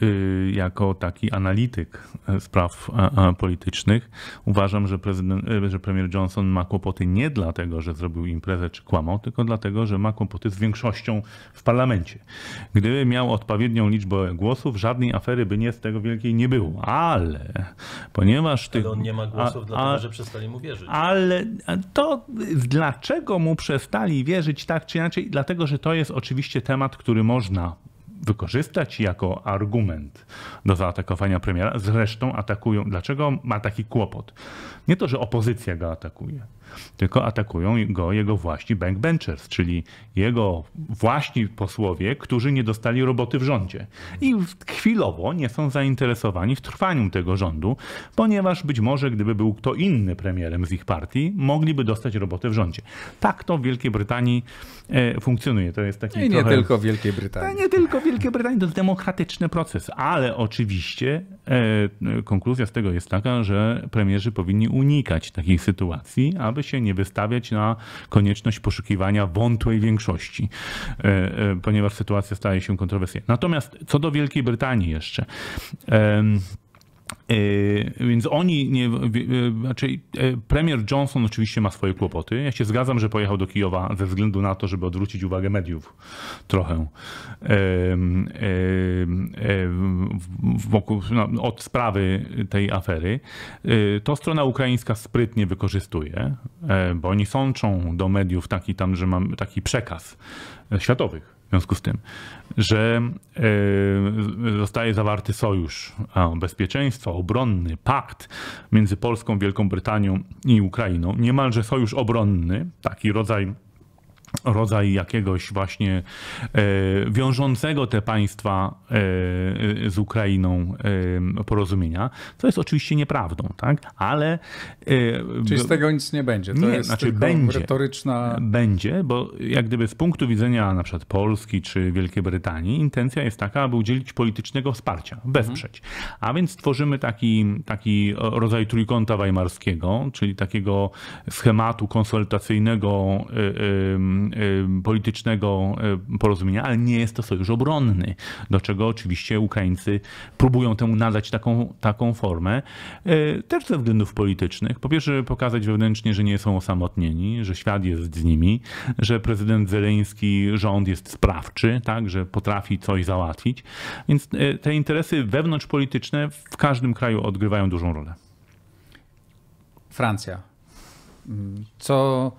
Y, jako taki analityk spraw politycznych uważam, że, prezydent, y, że premier Johnson ma kłopoty nie dlatego, że zrobił imprezę czy kłamał, tylko dlatego, że ma kłopoty z większością w parlamencie. Gdyby miał odpowiednią liczbę głosów, żadnej afery by nie z tego wielkiej nie było. Ale ponieważ ty, Ale on nie ma głosów, a, dlatego a, że przestali mu wierzyć. Ale to dlaczego mu przestali wierzyć tak czy inaczej? Dlatego, że to jest oczywiście temat, który można wykorzystać jako argument do zaatakowania premiera. Zresztą atakują. Dlaczego ma taki kłopot? Nie to, że opozycja go atakuje, tylko atakują go jego właśnie bankbenchers, czyli jego właśnie posłowie, którzy nie dostali roboty w rządzie. I chwilowo nie są zainteresowani w trwaniu tego rządu, ponieważ być może gdyby był kto inny premierem z ich partii, mogliby dostać robotę w rządzie. Tak to w Wielkiej Brytanii e, funkcjonuje. To jest taki no I nie trochę... tylko w Wielkiej Brytanii. E, nie tylko w Wielkiej Brytanii to jest demokratyczny proces, ale oczywiście e, e, konkluzja z tego jest taka, że premierzy powinni unikać takich sytuacji, aby się nie wystawiać na konieczność poszukiwania wątłej większości, e, e, ponieważ sytuacja staje się kontrowersyjna. Natomiast co do Wielkiej Brytanii jeszcze. E, więc oni, nie, e, znaczy e, premier Johnson oczywiście ma swoje kłopoty. Ja się zgadzam, że pojechał do Kijowa ze względu na to, żeby odwrócić uwagę mediów trochę wokół, no, od sprawy tej afery. To strona ukraińska sprytnie wykorzystuje, bo oni sączą do mediów taki tam, że mam taki przekaz światowych związku z tym, że e, zostaje zawarty sojusz bezpieczeństwa, obronny, pakt między Polską, Wielką Brytanią i Ukrainą, niemalże sojusz obronny, taki rodzaj rodzaj jakiegoś właśnie e, wiążącego te państwa e, e, z Ukrainą porozumienia, co jest oczywiście nieprawdą, tak? Ale... Czyli z tego nic nie będzie. To nie, jest znaczy będzie, retoryczna... Będzie, bo jak gdyby z punktu widzenia na przykład Polski czy Wielkiej Brytanii intencja jest taka, aby udzielić politycznego wsparcia, wesprzeć. A więc tworzymy taki, taki rodzaj trójkąta weimarskiego, czyli takiego schematu konsultacyjnego Y, politycznego y, porozumienia, ale nie jest to sojusz obronny, do czego oczywiście Ukraińcy próbują temu nadać taką, taką formę, y, też ze względów politycznych. Po pierwsze, pokazać wewnętrznie, że nie są osamotnieni, że świat jest z nimi, że prezydent Zeleński, rząd jest sprawczy, tak, że potrafi coś załatwić. Więc te interesy wewnątrzpolityczne w każdym kraju odgrywają dużą rolę. Francja. Mm, co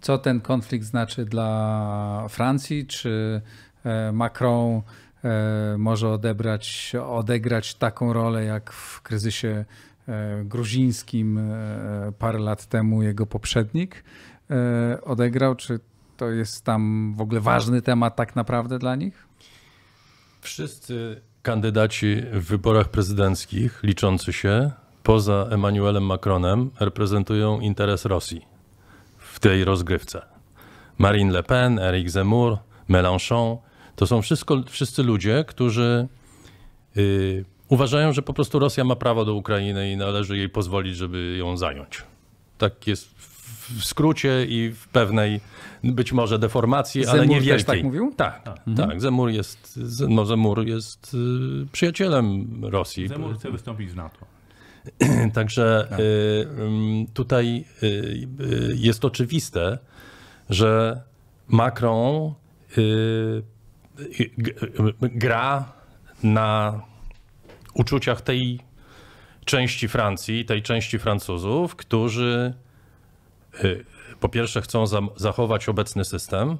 co ten konflikt znaczy dla Francji, czy e, Macron e, może odebrać, odegrać taką rolę jak w kryzysie e, gruzińskim parę lat temu jego poprzednik odegrał, czy to jest tam w ogóle ważny temat tak naprawdę dla nich? Wszyscy kandydaci w wyborach prezydenckich liczący się poza Emmanuelem Macronem reprezentują interes Rosji tej rozgrywce. Marine Le Pen, Eric Zemmour, Mélenchon to są wszystko, wszyscy ludzie, którzy yy, uważają, że po prostu Rosja ma prawo do Ukrainy i należy jej pozwolić, żeby ją zająć. Tak jest w skrócie i w pewnej być może deformacji, Zemur ale nie wielkiej. tak mówił? Tak, tak. Mhm. Zemur jest, no Zemur jest y, przyjacielem Rosji. Zemur chce wystąpić z NATO. Także tak. y, tutaj y, y, jest oczywiste, że Macron gra na uczuciach tej części Francji, tej części Francuzów, którzy po pierwsze chcą zachować obecny system,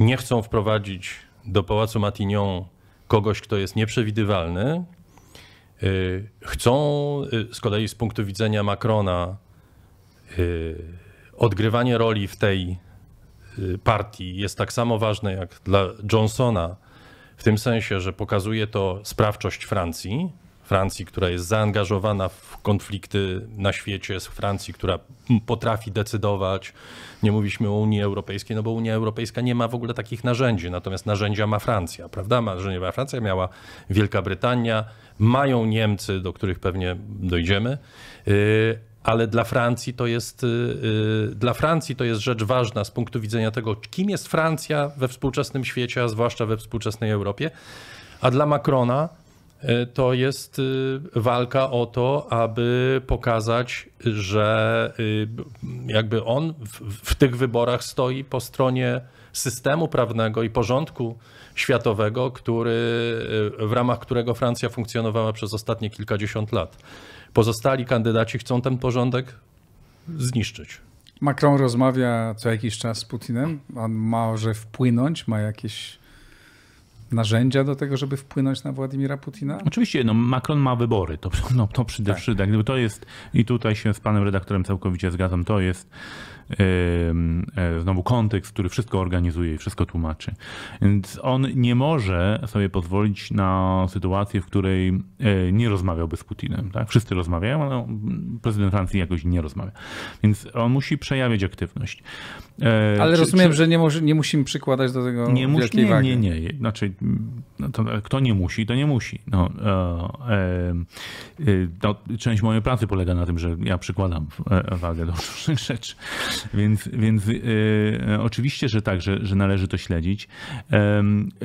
nie chcą wprowadzić do pałacu Matignon kogoś, kto jest nieprzewidywalny, Y, chcą y, z kolei z punktu widzenia Macrona y, odgrywanie roli w tej partii jest tak samo ważne jak dla Johnsona, w tym sensie, że pokazuje to sprawczość Francji, Francji, która jest zaangażowana w konflikty na świecie, z Francji, która potrafi decydować. Nie mówiliśmy o Unii Europejskiej, no bo Unia Europejska nie ma w ogóle takich narzędzi, natomiast narzędzia ma Francja, prawda? Narzędzia ma Francja, miała Wielka Brytania, mają Niemcy, do których pewnie dojdziemy. Y, ale dla Francji, to jest, y, y, dla Francji to jest rzecz ważna z punktu widzenia tego, kim jest Francja we współczesnym świecie, a zwłaszcza we współczesnej Europie. A dla Macrona, E, to jest y, walka o to, aby pokazać, że y, jakby on w, w, tych wyborach stoi po stronie systemu prawnego i porządku światowego, który, y, w ramach którego Francja funkcjonowała przez ostatnie kilkadziesiąt lat. Pozostali kandydaci chcą ten porządek zniszczyć. Macron rozmawia co jakiś czas z Putinem. On ma, że wpłynąć, ma jakieś narzędzia do tego, żeby wpłynąć na Władimira Putina? Oczywiście, no Macron ma wybory, to, no, to przede tak. wszystkim. To jest, i tutaj się z panem redaktorem całkowicie zgadzam, to jest E, znowu kontekst, który wszystko organizuje i wszystko tłumaczy. Więc on nie może sobie pozwolić na sytuację, w której e, nie rozmawiałby z Putinem. Tak? Wszyscy rozmawiają, ale prezydent Francji jakoś nie rozmawia. Więc on musi przejawiać aktywność. E, ale czy, rozumiem, czy... że nie, może, nie musimy przykładać do tego nie musi, nie, wagi. Nie, nie, nie. Znaczy, no to, kto nie musi, to nie musi. No, e, e, część mojej pracy polega na tym, że ja przykładam wagę do różnych rzeczy. Więc, więc y, y, oczywiście, że tak, że, że należy to śledzić.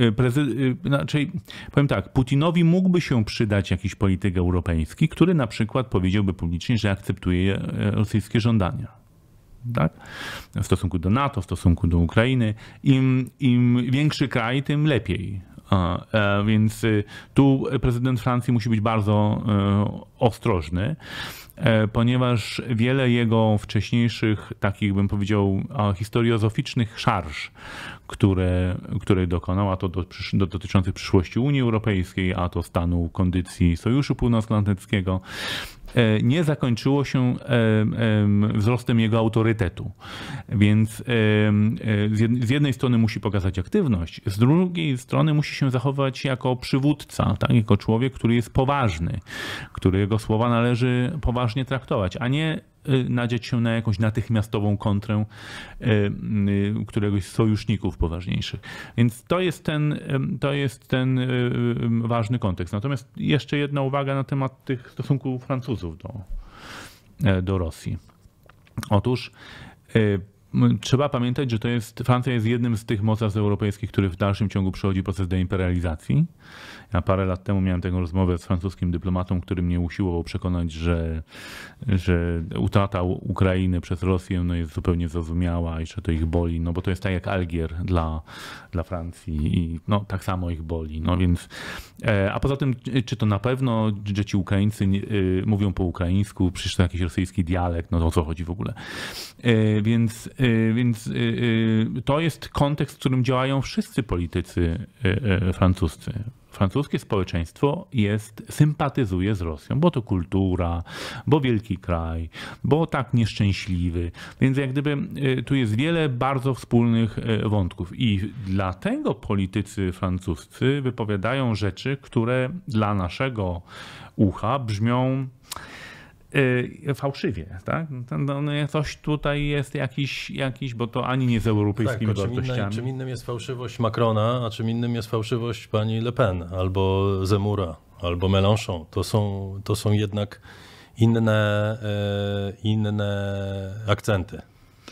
Y, prezy, znaczy, powiem tak, Putinowi mógłby się przydać jakiś polityk europejski, który na przykład powiedziałby publicznie, że akceptuje e, rosyjskie żądania. Tak? w stosunku do NATO, w stosunku do Ukrainy. Im, Im większy kraj, tym lepiej. E, więc y, tu prezydent Francji musi być bardzo e, ostrożny e, ponieważ wiele jego wcześniejszych, takich bym powiedział, historiozoficznych szarż, które, które dokonał, a to do, do, dotyczących przyszłości Unii Europejskiej, a to stanu kondycji Sojuszu Północnoatlantyckiego, E, nie zakończyło się e, wzrostem jego autorytetu. Więc e, z jednej strony musi pokazać aktywność, z drugiej strony musi się zachować jako przywódca, tak? jako człowiek, który jest poważny, którego słowa należy poważnie traktować, a nie Y, nadzieć się na jakąś natychmiastową kontrę y, y, któregoś z sojuszników poważniejszych. Więc to jest ten, to jest ten ważny kontekst. Natomiast jeszcze jedna uwaga na temat tych stosunków Francuzów do, e, do Rosji. Otóż trzeba pamiętać, że to jest, Francja jest jednym z tych mocarstw europejskich, który w dalszym ciągu przechodzi proces deimperializacji. Ja parę lat temu miałem taką rozmowę z francuskim dyplomatą, który mnie usiłował przekonać, że, że utrata Ukrainy przez Rosję no jest zupełnie zrozumiała i że to ich boli, no bo to jest tak jak Algier dla, dla Francji i no, tak samo ich boli. No więc, e, a poza tym, czy to na pewno, że ci Ukraińcy y, mówią po ukraińsku, przecież to jakiś rosyjski dialekt, no to o co chodzi w ogóle. E, więc y, Y, więc y, y, to jest kontekst, w którym działają wszyscy politycy francuscy francuskie społeczeństwo jest, sympatyzuje z Rosją, bo to kultura, bo wielki kraj, bo tak nieszczęśliwy. Więc jak gdyby tu jest wiele bardzo wspólnych wątków i dlatego politycy francuscy wypowiadają rzeczy, które dla naszego ucha brzmią Y, fałszywie, tak? No, no, no, coś tutaj jest jakiś, jakiś, bo to ani nie z europejskimi tak, wartościami. Czym, inna, czym innym jest fałszywość Macrona, a czym innym jest fałszywość pani Le Pen, albo Zemura, albo Mélenchon. To są, to są jednak inne, e, inne akcenty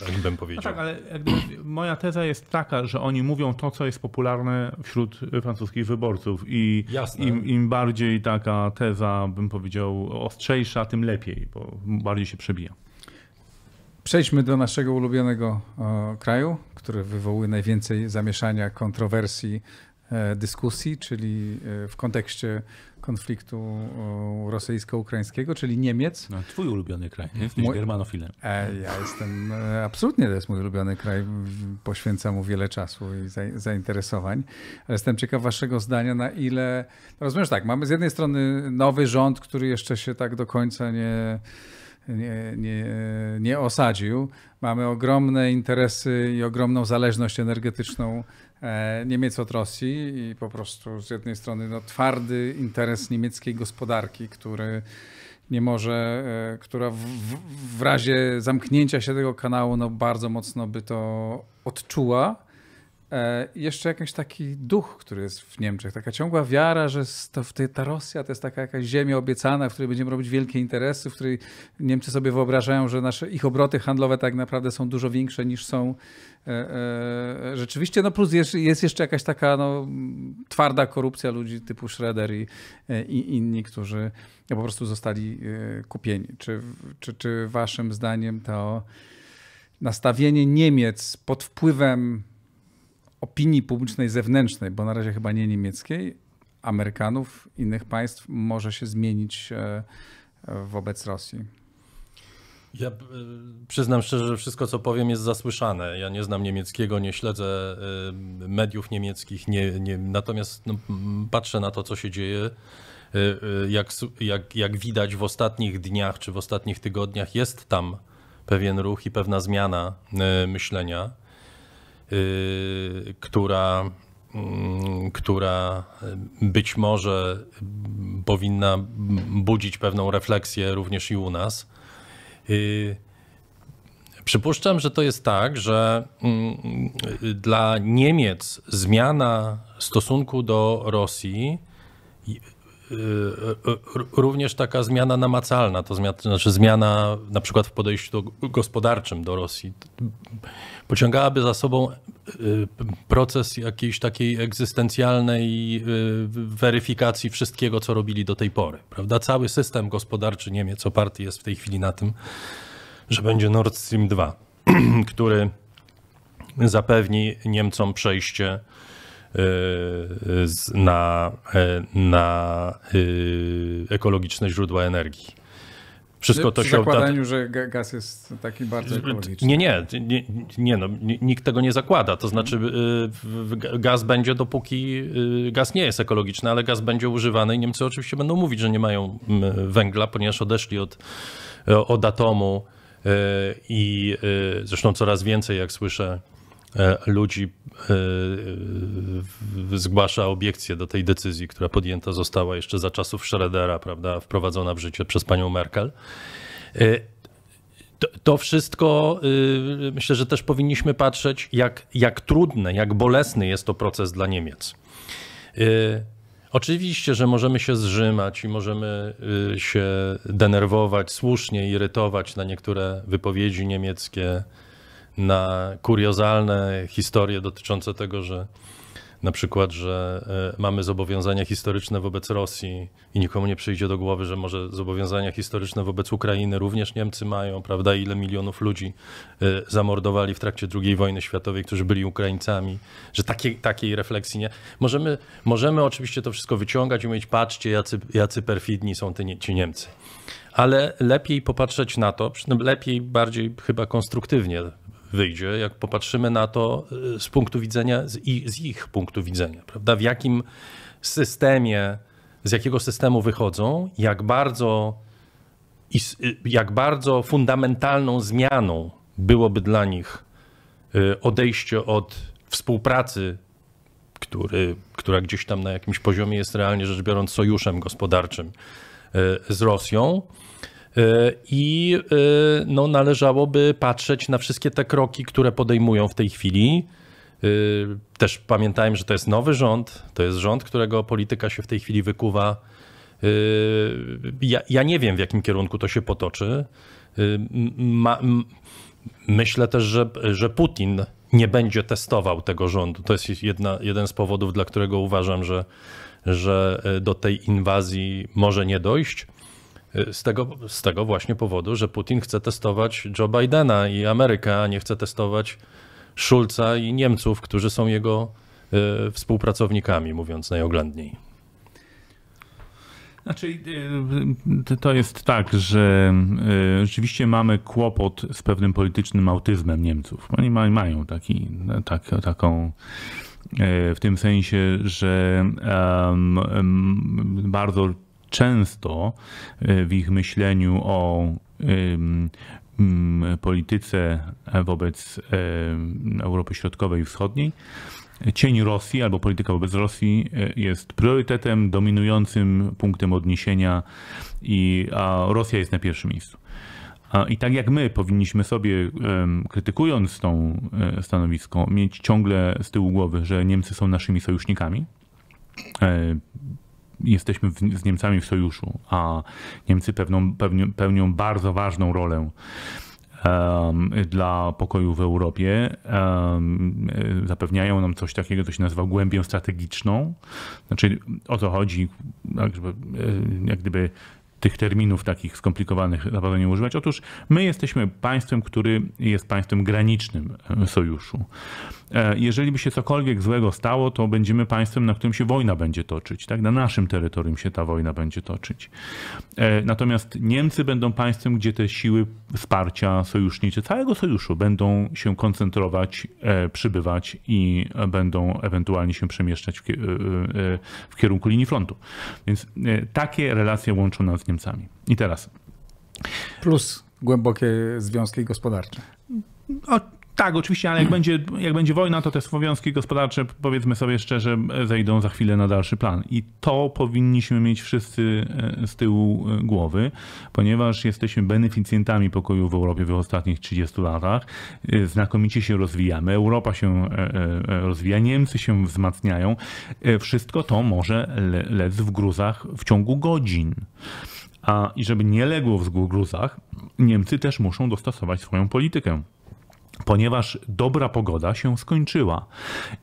tak bym powiedział. No tak, ale moja teza jest taka, że oni mówią to, co jest popularne wśród francuskich wyborców i im, im, bardziej taka teza, bym powiedział, ostrzejsza, tym lepiej, bo bardziej się przebija. Przejdźmy do naszego ulubionego e, kraju, który wywołuje najwięcej zamieszania, kontrowersji, e, dyskusji, czyli e, w kontekście konfliktu e, rosyjsko-ukraińskiego, czyli Niemiec. No, twój ulubiony kraj, nie? Jesteś mój... germanofilem. E, ja jestem, e, absolutnie to jest mój ulubiony kraj, poświęcam mu wiele czasu i zainteresowań, ale jestem ciekaw waszego zdania, na ile, no rozumiesz tak, mamy z jednej strony nowy rząd, który jeszcze się tak do końca nie... Nie, nie, nie osadził. Mamy ogromne interesy i ogromną zależność energetyczną E, Niemiec od Rosji i po prostu z jednej strony no, twardy interes niemieckiej gospodarki, który nie może, e, która w, w, w razie zamknięcia się tego kanału no, bardzo mocno by to odczuła E, jeszcze jakiś taki duch, który jest w Niemczech, taka ciągła wiara, że to, ta Rosja to jest taka jakaś ziemia obiecana, w której będziemy robić wielkie interesy, w której Niemcy sobie wyobrażają, że nasze, ich obroty handlowe tak naprawdę są dużo większe niż są e, e, rzeczywiście. No plus jest, jest jeszcze jakaś taka no, twarda korupcja ludzi typu Schroeder i, i inni, którzy po prostu zostali kupieni. Czy, czy, czy waszym zdaniem to nastawienie Niemiec pod wpływem opinii publicznej zewnętrznej, bo na razie chyba nie niemieckiej, Amerykanów, innych państw może się zmienić e, wobec Rosji? Ja e, przyznam szczerze, że wszystko co powiem jest zasłyszane. Ja nie znam niemieckiego, nie śledzę e, mediów niemieckich, nie, nie, natomiast no, patrzę na to, co się dzieje. Jak, jak, jak widać w ostatnich dniach czy w ostatnich tygodniach, jest tam pewien ruch i pewna zmiana myślenia. Y, która, mm, która być może powinna budzić pewną refleksję również i u nas. Y, przypuszczam, że to jest tak, że mm, dla Niemiec zmiana stosunku do Rosji Y, y, y, również taka zmiana namacalna, to znaczy zmiana na przykład w podejściu gospodarczym do Rosji, pociągałaby za sobą proces jakiejś takiej egzystencjalnej weryfikacji wszystkiego, co robili do tej pory. Prawda? Cały system gospodarczy Niemiec oparty jest w tej chwili na tym, że będzie Nord Stream 2, który zapewni Niemcom przejście Y, na, e, na y, ekologiczne źródła energii. Wszystko to się zakładaniu, da... że gaz jest taki bardzo ekologiczny. Nie, nie, nie, nie no, nikt tego nie zakłada. To znaczy y, gaz będzie dopóki gaz nie jest ekologiczny, ale gaz będzie używany i Niemcy oczywiście będą mówić, że nie mają węgla, ponieważ odeszli od, od atomu i zresztą coraz więcej, jak słyszę, e, ludzi E, e, zgłasza obiekcje do tej decyzji, która podjęta została jeszcze za czasów Schrödera, prawda, wprowadzona w życie przez panią Merkel. E, to, wszystko myślę, że też powinniśmy patrzeć, jak, jak trudny, jak bolesny jest to proces dla Niemiec. Oczywiście, że możemy się zrzymać i możemy się denerwować, słusznie irytować na niektóre wypowiedzi niemieckie, na kuriozalne historie dotyczące tego, że na przykład, że e, mamy zobowiązania historyczne wobec Rosji i nikomu nie przyjdzie do głowy, że może zobowiązania historyczne wobec Ukrainy również Niemcy mają, prawda? Ile milionów ludzi e, zamordowali w trakcie II wojny światowej, którzy byli Ukraińcami, że takiej, takiej refleksji nie. Możemy, możemy oczywiście to wszystko wyciągać i mieć, patrzcie, jacy, jacy perfidni są te, ci Niemcy. Ale lepiej popatrzeć na to, lepiej, bardziej chyba konstruktywnie wyjdzie, jak popatrzymy na to y, z punktu widzenia, z ich, z ich punktu widzenia, prawda? W jakim systemie, z jakiego systemu wychodzą, jak bardzo, y, jak bardzo fundamentalną zmianą byłoby dla nich y, odejście od współpracy, który, która gdzieś tam na jakimś poziomie jest realnie rzecz biorąc sojuszem gospodarczym z Rosją, E, I e, no, należałoby patrzeć na wszystkie te kroki, które podejmują w tej chwili. E, też pamiętajmy, że to jest nowy rząd, to jest rząd, którego polityka się w tej chwili wykuwa. Ja, ja nie wiem, w jakim kierunku to się potoczy. Ma, myślę też, że, że Putin nie będzie testował tego rządu. To jest jedna, jeden z powodów, dla którego uważam, że, że do tej inwazji może nie dojść. Z tego, z tego właśnie powodu, że Putin chce testować Joe Bidena i Amerykę, a nie chce testować Schulza i Niemców, którzy są jego y, współpracownikami, mówiąc najoględniej. Znaczy, e, to jest tak, że e, rzeczywiście mamy kłopot z pewnym politycznym autyzmem Niemców. Oni mają taki, tak, taką w tym sensie, że um, bardzo często y, w ich myśleniu o polityce wobec y, Europy Środkowej i Wschodniej. Cień Rosji albo polityka wobec Rosji y, jest priorytetem, dominującym punktem odniesienia, i, a Rosja jest na pierwszym miejscu. I tak jak my powinniśmy sobie, krytykując tą stanowisko, mieć ciągle z tyłu głowy, że Niemcy są naszymi sojusznikami, jesteśmy w, z Niemcami w sojuszu, a Niemcy pewną, pełnią, pełnią bardzo ważną rolę um, dla pokoju w Europie. Um, zapewniają nam coś takiego, co się nazywa głębią strategiczną. Znaczy, o co chodzi, tak, e, jak gdyby tych terminów takich skomplikowanych naprawdę nie używać. Otóż my jesteśmy państwem, który jest państwem granicznym e, sojuszu. E, jeżeli by się cokolwiek złego stało, to będziemy państwem, na którym się wojna będzie toczyć. Tak? Na naszym terytorium się ta wojna będzie toczyć. E, natomiast Niemcy będą państwem, gdzie te siły wsparcia sojusznicze całego sojuszu będą się koncentrować, przybywać i będą ewentualnie się przemieszczać w kierunku linii frontu. Więc takie relacje łączą nas z Niemcami. Niemcami. I teraz. Plus głębokie związki gospodarcze. O, tak, oczywiście, ale jak będzie, jak będzie wojna, to te związki gospodarcze, powiedzmy sobie szczerze, zejdą za chwilę na dalszy plan. I to powinniśmy mieć wszyscy e, z tyłu e, głowy, ponieważ jesteśmy beneficjentami pokoju w Europie w ostatnich 30 latach. E, znakomicie się rozwijamy, Europa się rozwija, Niemcy się wzmacniają. Wszystko to może lec w gruzach w ciągu godzin. A, I żeby nie legło w gruzach, Niemcy też muszą dostosować swoją politykę ponieważ dobra pogoda się skończyła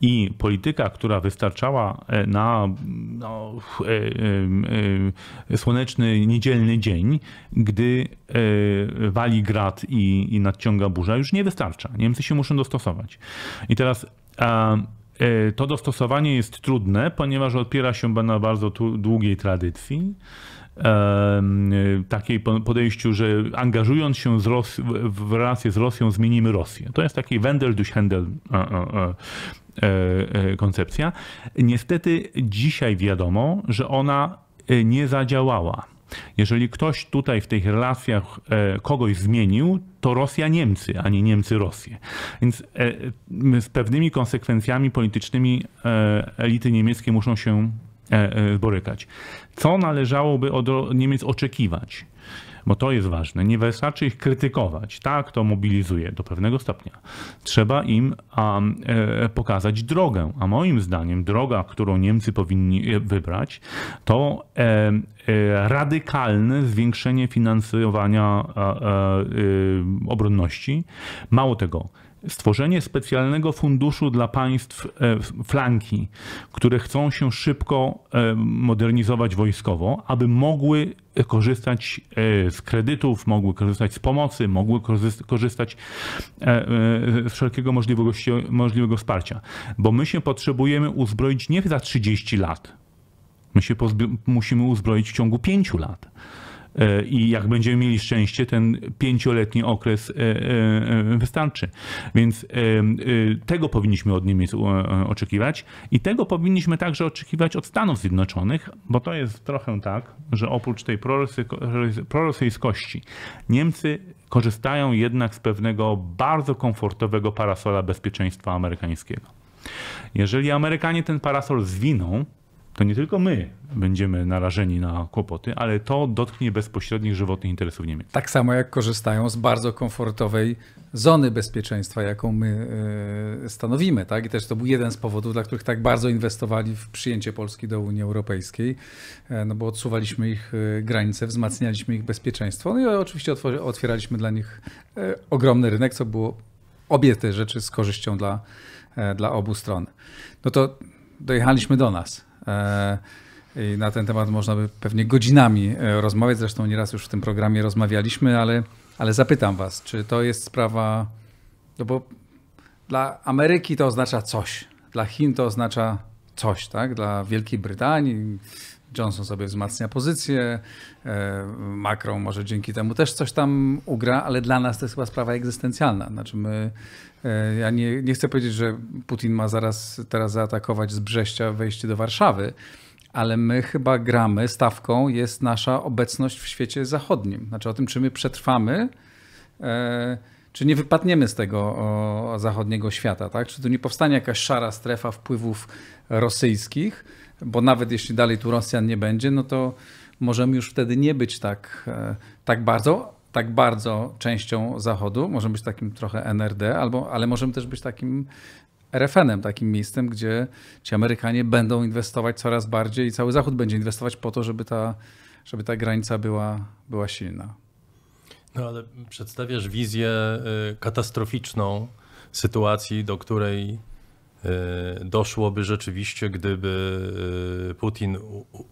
i polityka, która wystarczała e, na no, e, e, słoneczny niedzielny dzień, gdy wali grad i, i nadciąga burza, już nie wystarcza. Niemcy się muszą dostosować. I teraz. to dostosowanie jest trudne, ponieważ opiera się na bardzo długiej tradycji takiej podejściu, że angażując się Ros- w relacje z Rosją zmienimy Rosję. To jest taki Wendel durch Händel e, e, e, koncepcja. Niestety dzisiaj wiadomo, że ona nie zadziałała. Jeżeli ktoś tutaj w tych relacjach kogoś zmienił, to Rosja Niemcy, a nie Niemcy Rosję. Więc z pewnymi konsekwencjami politycznymi elity niemieckie muszą się borykać co należałoby od Niemiec oczekiwać. Bo to jest ważne. Nie wystarczy ich krytykować. Tak, to mobilizuje do pewnego stopnia. Trzeba im um, e, pokazać drogę. A moim zdaniem, droga, którą Niemcy powinni e, wybrać, to e, e, radykalne zwiększenie finansowania y, obronności. Mało tego, stworzenie specjalnego funduszu dla państw e, flanki, które chcą się szybko e, modernizować wojskowo, aby mogły korzystać e, z kredytów, mogły korzystać z pomocy, mogły korzystać z wszelkiego możliwego, możliwego wsparcia. Bo my się potrzebujemy uzbroić nie za 30 lat. My się musimy uzbroić w ciągu 5 lat i jak będziemy mieli szczęście, ten pięcioletni okres e, e, e, wystarczy. Więc tego powinniśmy od Niemiec oczekiwać i tego powinniśmy także oczekiwać od Stanów Zjednoczonych, bo to jest trochę tak, że oprócz tej prorosyjskości Niemcy korzystają jednak z pewnego bardzo komfortowego parasola bezpieczeństwa amerykańskiego. Jeżeli Amerykanie ten parasol zwiną, to nie tylko my będziemy narażeni na kłopoty, ale to dotknie bezpośrednich żywotnych interesów Niemiec. Tak samo jak korzystają z bardzo komfortowej zony bezpieczeństwa, jaką my e, stanowimy. Tak? I też to był jeden z powodów, dla których tak bardzo inwestowali w przyjęcie Polski do Unii Europejskiej, e, no bo odsuwaliśmy ich e, granice, wzmacnialiśmy ich bezpieczeństwo, no i oczywiście otwieraliśmy dla nich ogromny rynek, co było obie te rzeczy z korzyścią dla, dla obu stron. No to dojechaliśmy do nas E, I na ten temat można by pewnie godzinami e, rozmawiać, zresztą nieraz już w tym programie rozmawialiśmy, ale, ale zapytam Was, czy to jest sprawa, no bo dla Ameryki to oznacza coś, dla Chin to oznacza coś, tak? Dla Wielkiej Brytanii Johnson sobie wzmacnia pozycję, e, Macron może dzięki temu też coś tam ugra, ale dla nas to jest chyba sprawa egzystencjalna. Znaczy my E, ja nie, nie chcę powiedzieć, że Putin ma zaraz teraz zaatakować z Brześcia wejście do Warszawy, ale my chyba gramy, stawką jest nasza obecność w świecie zachodnim. Znaczy o tym, czy my przetrwamy, e, czy nie wypadniemy z tego zachodniego świata, tak? Czy tu nie powstanie jakaś szara strefa wpływów rosyjskich, bo nawet jeśli dalej tu Rosjan nie będzie, no to możemy już wtedy nie być tak, e, tak bardzo, tak bardzo częścią Zachodu, możemy być takim trochę NRD, albo, ale możemy też być takim RFN-em, takim miejscem, gdzie ci Amerykanie będą inwestować coraz bardziej i cały Zachód będzie inwestować po to, żeby ta, żeby ta granica była, była silna. No ale przedstawiasz wizję y, katastroficzną sytuacji, do której y, doszłoby rzeczywiście, gdyby y, Putin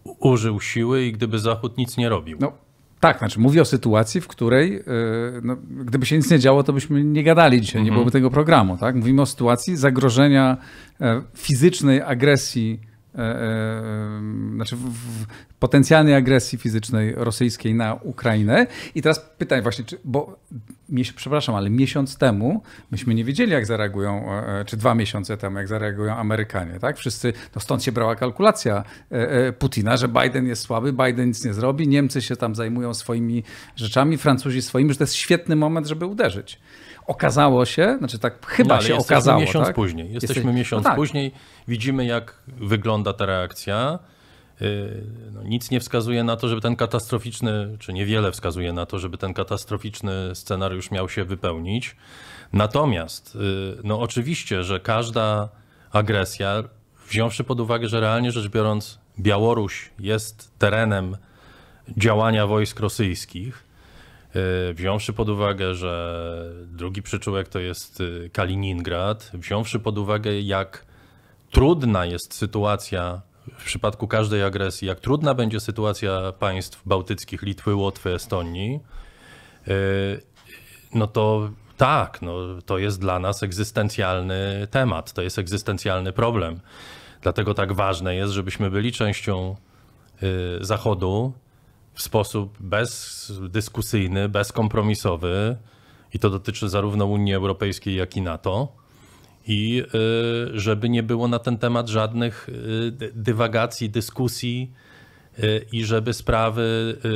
użył siły i gdyby Zachód nic nie robił. No tak, znaczy mówię o sytuacji, w której e, no, gdyby się nic nie działo, to byśmy nie gadali dzisiaj, nie mhm. byłoby tego programu. Tak? Mówimy o sytuacji zagrożenia e, fizycznej agresji E, e, znaczy w, w potencjalnej agresji fizycznej rosyjskiej na Ukrainę. I teraz pytanie właśnie, czy, bo przepraszam, ale miesiąc temu myśmy nie wiedzieli, jak zareagują, e, czy dwa miesiące temu, jak zareagują Amerykanie, tak? Wszyscy, no stąd się brała kalkulacja Putina, że Biden jest słaby, Biden nic nie zrobi, Niemcy się tam zajmują swoimi rzeczami, Francuzi swoimi, że to jest świetny moment, żeby uderzyć. Okazało się, znaczy tak chyba no, się jesteśmy okazało. Miesiąc tak? później. Jesteśmy, miesiąc no tak. później, widzimy jak wygląda ta reakcja. Y, no, nic nie wskazuje na to, żeby ten katastroficzny, czy niewiele wskazuje na to, żeby ten katastroficzny scenariusz miał się wypełnić. Natomiast, y, no oczywiście, że każda agresja, wziąwszy pod uwagę, że realnie rzecz biorąc, Białoruś jest terenem działania wojsk rosyjskich, Y, wziąwszy pod uwagę, że drugi przyczółek to jest y, Kaliningrad, wziąwszy pod uwagę, jak trudna jest sytuacja w przypadku każdej agresji, jak trudna będzie sytuacja państw bałtyckich, Litwy, Łotwy, Estonii, y, no to tak, no, to jest dla nas egzystencjalny temat, to jest egzystencjalny problem. Dlatego tak ważne jest, żebyśmy byli częścią Zachodu, w sposób bezdyskusyjny, bezkompromisowy i to dotyczy zarówno Unii Europejskiej, jak i NATO. I y, żeby nie było na ten temat żadnych y, dywagacji, dyskusji, i żeby sprawy y,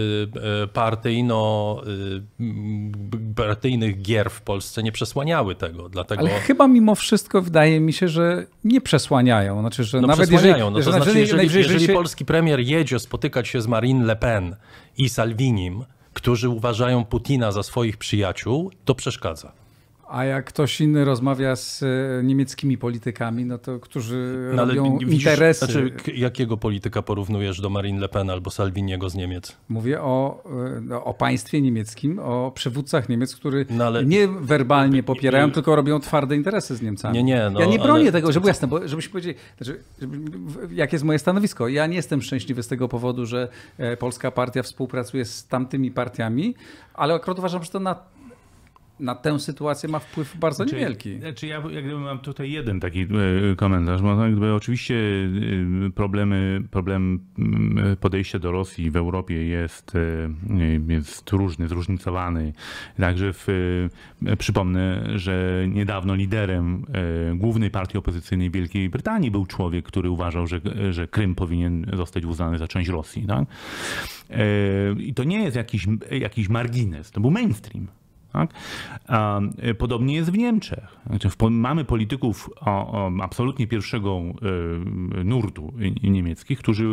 y, partyjno, y, partyjnych gier w Polsce nie przesłaniały tego. Dlatego... Ale chyba mimo wszystko wydaje mi się, że nie przesłaniają. Znaczy, że no nawet przesłaniają. Jeżeli, no, to znaczy, znaczy, jeżeli, jeżeli, jeżeli się... polski premier jedzie spotykać się z Marine Le Pen i Salvinim, którzy uważają Putina za swoich przyjaciół, to przeszkadza. A jak ktoś inny rozmawia z e, niemieckimi politykami, no to którzy no, robią widzisz, interesy. Znaczy, jakiego polityka porównujesz do Marine Le Pen albo Salviniego z Niemiec? Mówię o, e, o państwie niemieckim, o przywódcach Niemiec, którzy no, ale... nie werbalnie popierają, tylko robią twarde interesy z Niemcami. Nie, nie, no, ja nie bronię ale... tego, żeby jasne, bo żebyśmy powiedzieli, znaczy, jakie jest moje stanowisko. Ja nie jestem szczęśliwy z tego powodu, że e, Polska Partia współpracuje z tamtymi partiami, ale akurat uważam, że to na na tę sytuację ma wpływ bardzo znaczy, niewielki. Znaczy ja jak gdyby mam tutaj jeden taki e, komentarz. jak gdyby oczywiście e, problemy, problem mm, podejścia do Rosji w Europie jest, e, jest różny, zróżnicowany. Także w, przypomnę, że niedawno liderem głównej partii opozycyjnej Wielkiej Brytanii był człowiek, który uważał, że, że Krym powinien zostać uznany za część Rosji. Tak? I to nie jest jakiś, jakiś margines, to był mainstream. Tak? Y, podobnie jest w Niemczech. Znaczy, mamy polityków absolutnie pierwszego y, nurtu niemieckich, którzy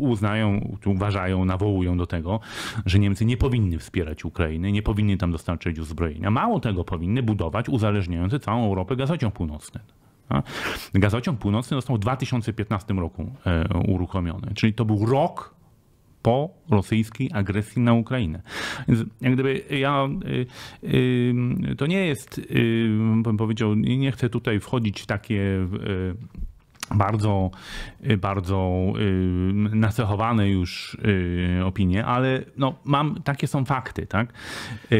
uznają, uważają, nawołują do tego, że Niemcy nie powinny wspierać Ukrainy, nie powinny tam dostarczyć uzbrojenia. Mało tego, powinny budować uzależniający całą Europę gazociąg północny. Tak? Gazociąg północny został w 2015 roku e, uruchomiony, czyli to był rok po rosyjskiej agresji na Ukrainę. Więc jak gdyby ja, y, y, to nie jest, y, bym powiedział, nie chcę tutaj wchodzić w takie bardzo, bardzo nacechowane już opinie, ale no, mam, takie są fakty, tak?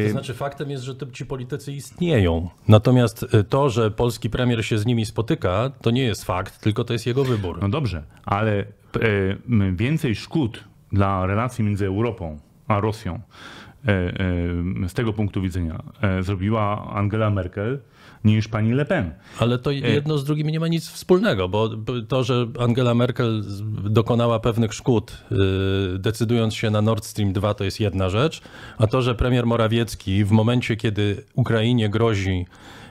To znaczy faktem jest, że ci politycy istnieją. Natomiast to, że polski premier się z nimi spotyka, to nie jest fakt, tylko to jest jego wybór. No dobrze, ale więcej szkód dla relacji między Europą a Rosją e, e, z tego punktu widzenia e, zrobiła Angela Merkel niż pani Le Pen. Ale to jedno z drugim nie ma nic wspólnego, bo to, że Angela Merkel dokonała pewnych szkód decydując się na Nord Stream 2 to jest jedna rzecz, a to, że premier Morawiecki w momencie, kiedy Ukrainie grozi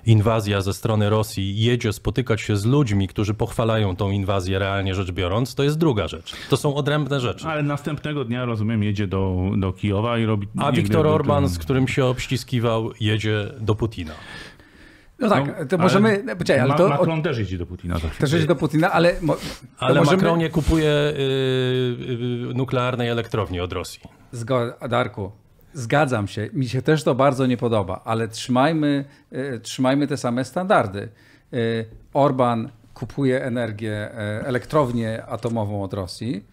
inwazja ze strony Rosji, jedzie spotykać się z ludźmi, którzy pochwalają tą inwazję realnie rzecz biorąc, to jest druga rzecz. To są odrębne rzeczy. Ale następnego dnia, rozumiem, jedzie do, do Kijowa i robi... A Viktor Orban, z którym się obściskiwał, jedzie do Putina. No tak, no, to no, możemy. Ale, poczekaj, ale to, Macron też jedzie do Putina. Tak. Też jeździ do Putina, ale. ale możemy... Macron nie kupuje y, y, y, nuklearnej elektrowni od Rosji. Zgoda, Darku. Zgadzam się. Mi się też to bardzo nie podoba, ale trzymajmy, e, trzymajmy te same standardy. E, Orban kupuje energię, e, elektrownię atomową od Rosji,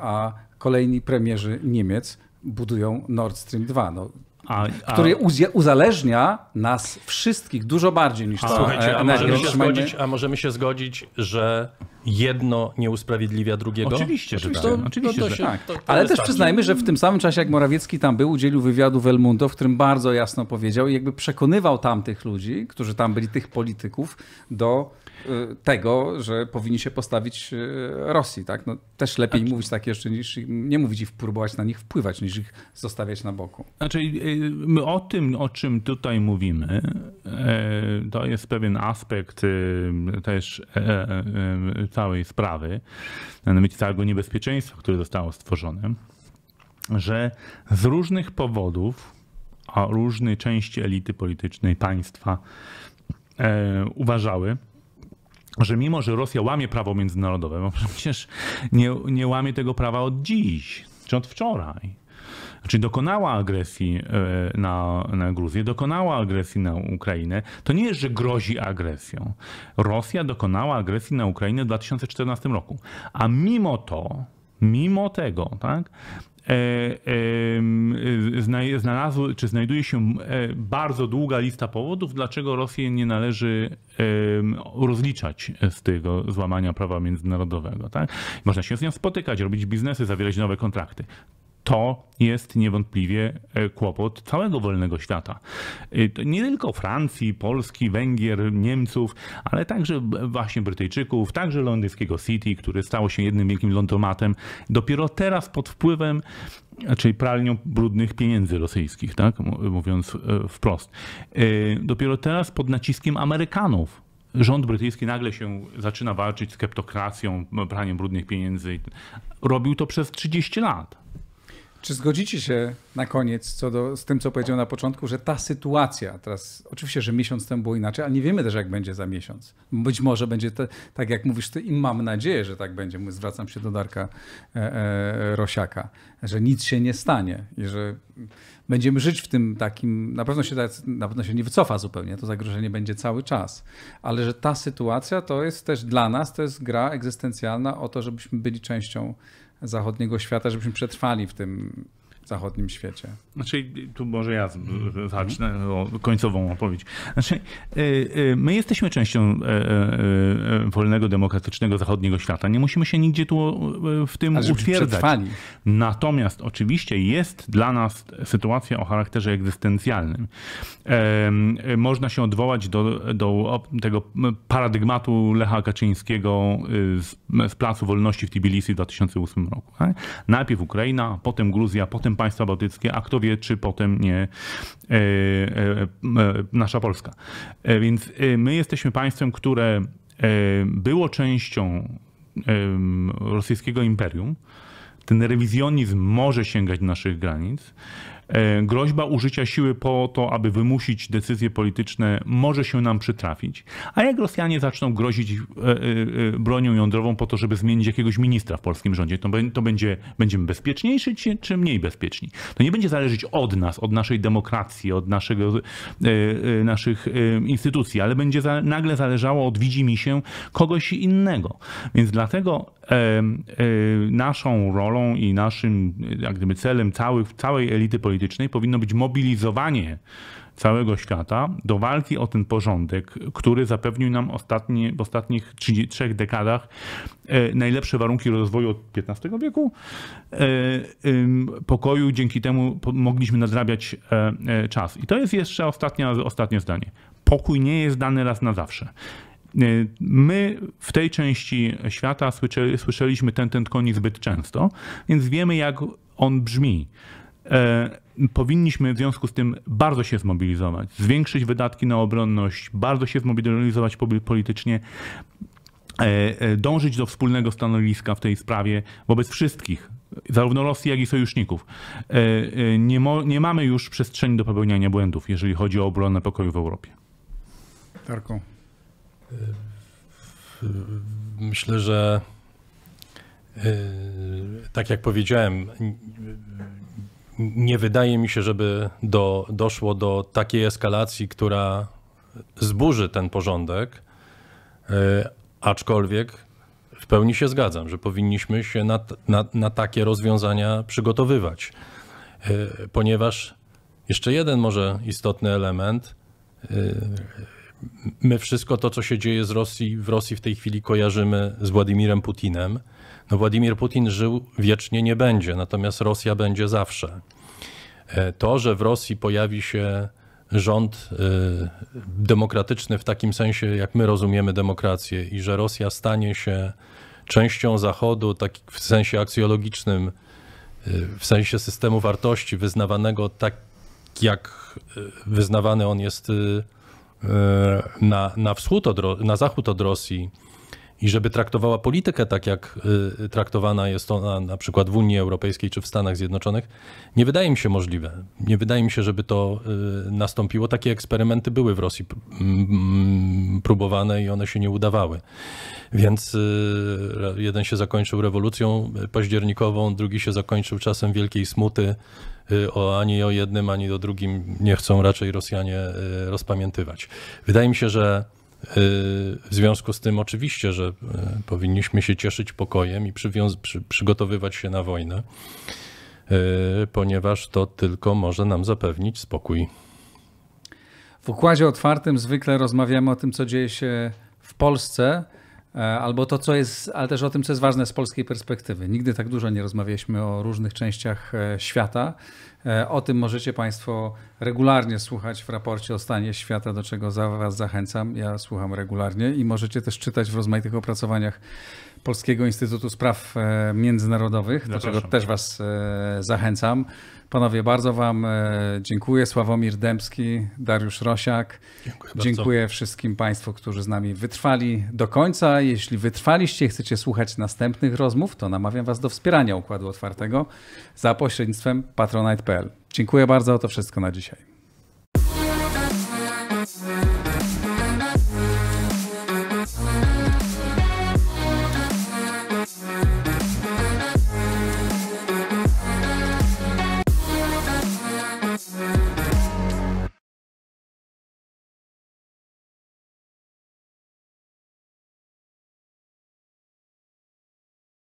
a kolejni premierzy Niemiec budują Nord Stream 2. No, a, a... który uzależnia nas wszystkich dużo bardziej niż a, to. E, a możemy, się zgodzić, a możemy się zgodzić, że jedno nie usprawiedliwia drugiego? Oczywiście, że oczywiście, tak. oczywiście, to, tak. to się, Ale też tak. przyznajmy, że w tym samym czasie, jak Morawiecki tam był, udzielił wywiadu w El Mundo, w którym bardzo jasno powiedział i jakby przekonywał tamtych ludzi, którzy tam byli, tych polityków, do Y, tego, że powinni się postawić y, Rosji. Tak? No, też lepiej A... Znaczy- mówić takie rzeczy, niż nie mówić i próbować na nich wpływać, niż ich zostawiać na boku. Znaczy, y, my o tym, o czym tutaj mówimy, e, to jest pewien aspekt też e, e, całej sprawy, mianowicie całego niebezpieczeństwa, które zostało stworzone, że z różnych powodów, a różne części elity politycznej państwa uważały, że mimo, że Rosja łamie prawo międzynarodowe, bo przecież nie, nie łamie tego prawa od dziś, czy od wczoraj. Czyli dokonała agresji e, na, na Gruzję, dokonała agresji na Ukrainę. To nie jest, że grozi agresją. Rosja dokonała agresji na Ukrainę w 2014 roku. A mimo to, mimo tego, tak, E, e, czy znajduje się e, bardzo długa lista powodów, dlaczego Rosję nie należy rozliczać z tego złamania prawa międzynarodowego. Tak? Można się z nią spotykać, robić biznesy, zawierać nowe kontrakty to jest niewątpliwie e, kłopot całego wolnego świata. E, nie tylko Francji, Polski, Węgier, Niemców, ale także właśnie Brytyjczyków, także londyńskiego City, które stało się jednym wielkim lądomatem. Dopiero teraz pod wpływem, czyli pralnią brudnych pieniędzy rosyjskich, tak? mówiąc e, wprost. Dopiero teraz pod naciskiem Amerykanów, rząd brytyjski nagle się zaczyna walczyć z kleptokracją, praniem brudnych pieniędzy. Robił to przez 30 lat. Czy zgodzicie się na koniec co do, z tym, co powiedział na początku, że ta sytuacja teraz, oczywiście, że miesiąc temu było inaczej, ale nie wiemy też, jak będzie za miesiąc. Być może będzie te, tak, jak mówisz ty, i mam nadzieję, że tak będzie. Zwracam się do Darka e, e, Rosiaka, że nic się nie stanie i że będziemy żyć w tym takim, na pewno się, na pewno się nie wycofa zupełnie, to zagrożenie będzie cały czas, ale że ta sytuacja to jest też dla nas, to jest gra egzystencjalna o to, żebyśmy byli częścią zachodniego świata, żebyśmy przetrwali w tym zachodnim świecie. Znaczy, tu może ja zacznę o końcową opowieść. Znaczy, y, y, my jesteśmy częścią e, e, e, wolnego, demokratycznego zachodniego świata. Nie musimy się nigdzie tu w tym utwierdzać. Przetrwali. Natomiast oczywiście jest dla nas sytuacja o charakterze egzystencjalnym. Można się odwołać do, do tego paradygmatu Lecha Kaczyńskiego y, z, z Placu Wolności w Tbilisi w 2008 roku. Tak? Najpierw Ukraina, potem Gruzja, potem potem państwa bałtyckie, a kto wie, czy potem nie e, e, e, nasza Polska. Więc my jesteśmy państwem, które było częścią rosyjskiego imperium. Ten rewizjonizm może sięgać naszych granic. E, groźba użycia siły po to, aby wymusić decyzje polityczne, może się nam przytrafić. A jak Rosjanie zaczną grozić e, e, bronią jądrową po to, żeby zmienić jakiegoś ministra w polskim rządzie, to, to będzie, będziemy bezpieczniejsi czy, mniej bezpieczni? To nie będzie zależeć od nas, od naszej demokracji, od naszego, naszych instytucji, ale będzie nagle zależało od widzi się kogoś innego. Więc dlatego Y, naszą rolą i naszym jak gdyby celem całej elity politycznej powinno być mobilizowanie całego świata do walki o ten porządek, który zapewnił nam ostatnie, w ostatnich trzech dekadach e, najlepsze warunki rozwoju od XV wieku. E, pokoju, dzięki temu mogliśmy nadrabiać e, czas. I to jest jeszcze ostatnia, ostatnie zdanie. Pokój nie jest dany raz na zawsze. Y, my w tej części świata słyszeliśmy ten, ten koni zbyt często, więc wiemy, jak on brzmi. E, powinniśmy w związku z tym bardzo się zmobilizować, zwiększyć wydatki na obronność, bardzo się zmobilizować politycznie, e, e, dążyć do wspólnego stanowiska w tej sprawie wobec wszystkich, zarówno Rosji, jak i sojuszników. Nie, nie mamy już przestrzeni do popełniania błędów, jeżeli chodzi o obronę pokoju w Europie. Tarko. Y, myślę, że y, tak jak powiedziałem, nie wydaje mi się, żeby do, doszło do takiej eskalacji, która zburzy ten porządek, y, aczkolwiek w pełni się zgadzam, że powinniśmy się na, na, na takie rozwiązania przygotowywać, ponieważ jeszcze jeden może istotny element, my wszystko to, co się dzieje z Rosji, w Rosji w tej chwili kojarzymy z Władimirem Putinem. No Władimir Putin żył wiecznie nie będzie, natomiast Rosja będzie zawsze. E, to, że w Rosji pojawi się rząd e, demokratyczny w takim sensie, jak my rozumiemy demokrację, i że Rosja stanie się częścią Zachodu, tak w sensie aksjologicznym, e, w sensie systemu wartości wyznawanego tak, jak wyznawany on jest E, na, na wschód, od, na zachód od Rosji i żeby traktowała politykę tak, jak e, traktowana jest ona na przykład w Unii Europejskiej czy w Stanach Zjednoczonych, nie wydaje mi się możliwe. Nie wydaje mi się, żeby to e, nastąpiło. Takie eksperymenty były w Rosji próbowane i one się nie udawały. Więc y, jeden się zakończył rewolucją październikową, drugi się zakończył czasem wielkiej smuty. Y, o ani o jednym, ani o drugim nie chcą raczej Rosjanie y, rozpamiętywać. Wydaje mi się, że w związku z tym, oczywiście, że powinniśmy się cieszyć pokojem i przygotowywać się na wojnę, ponieważ to tylko może nam zapewnić spokój. W układzie otwartym zwykle rozmawiamy o tym, co dzieje się w Polsce. E, albo to, co jest, ale też o tym, co jest ważne z polskiej perspektywy. Nigdy tak dużo nie rozmawialiśmy o różnych częściach e, świata. E, o tym możecie Państwo regularnie słuchać w raporcie o stanie świata, do czego za Was zachęcam. Ja słucham regularnie i możecie też czytać w rozmaitych opracowaniach Polskiego Instytutu Spraw Międzynarodowych, do czego też Was zachęcam. Panowie, bardzo Wam e, dziękuję. Sławomir Dębski, Dariusz Rosiak. Dziękuję, dziękuję wszystkim Państwu, którzy z nami wytrwali do końca. Jeśli wytrwaliście i chcecie słuchać następnych rozmów, to namawiam Was do wspierania Układu Otwartego za pośrednictwem patronite.pl. Dziękuję bardzo, to wszystko na dzisiaj.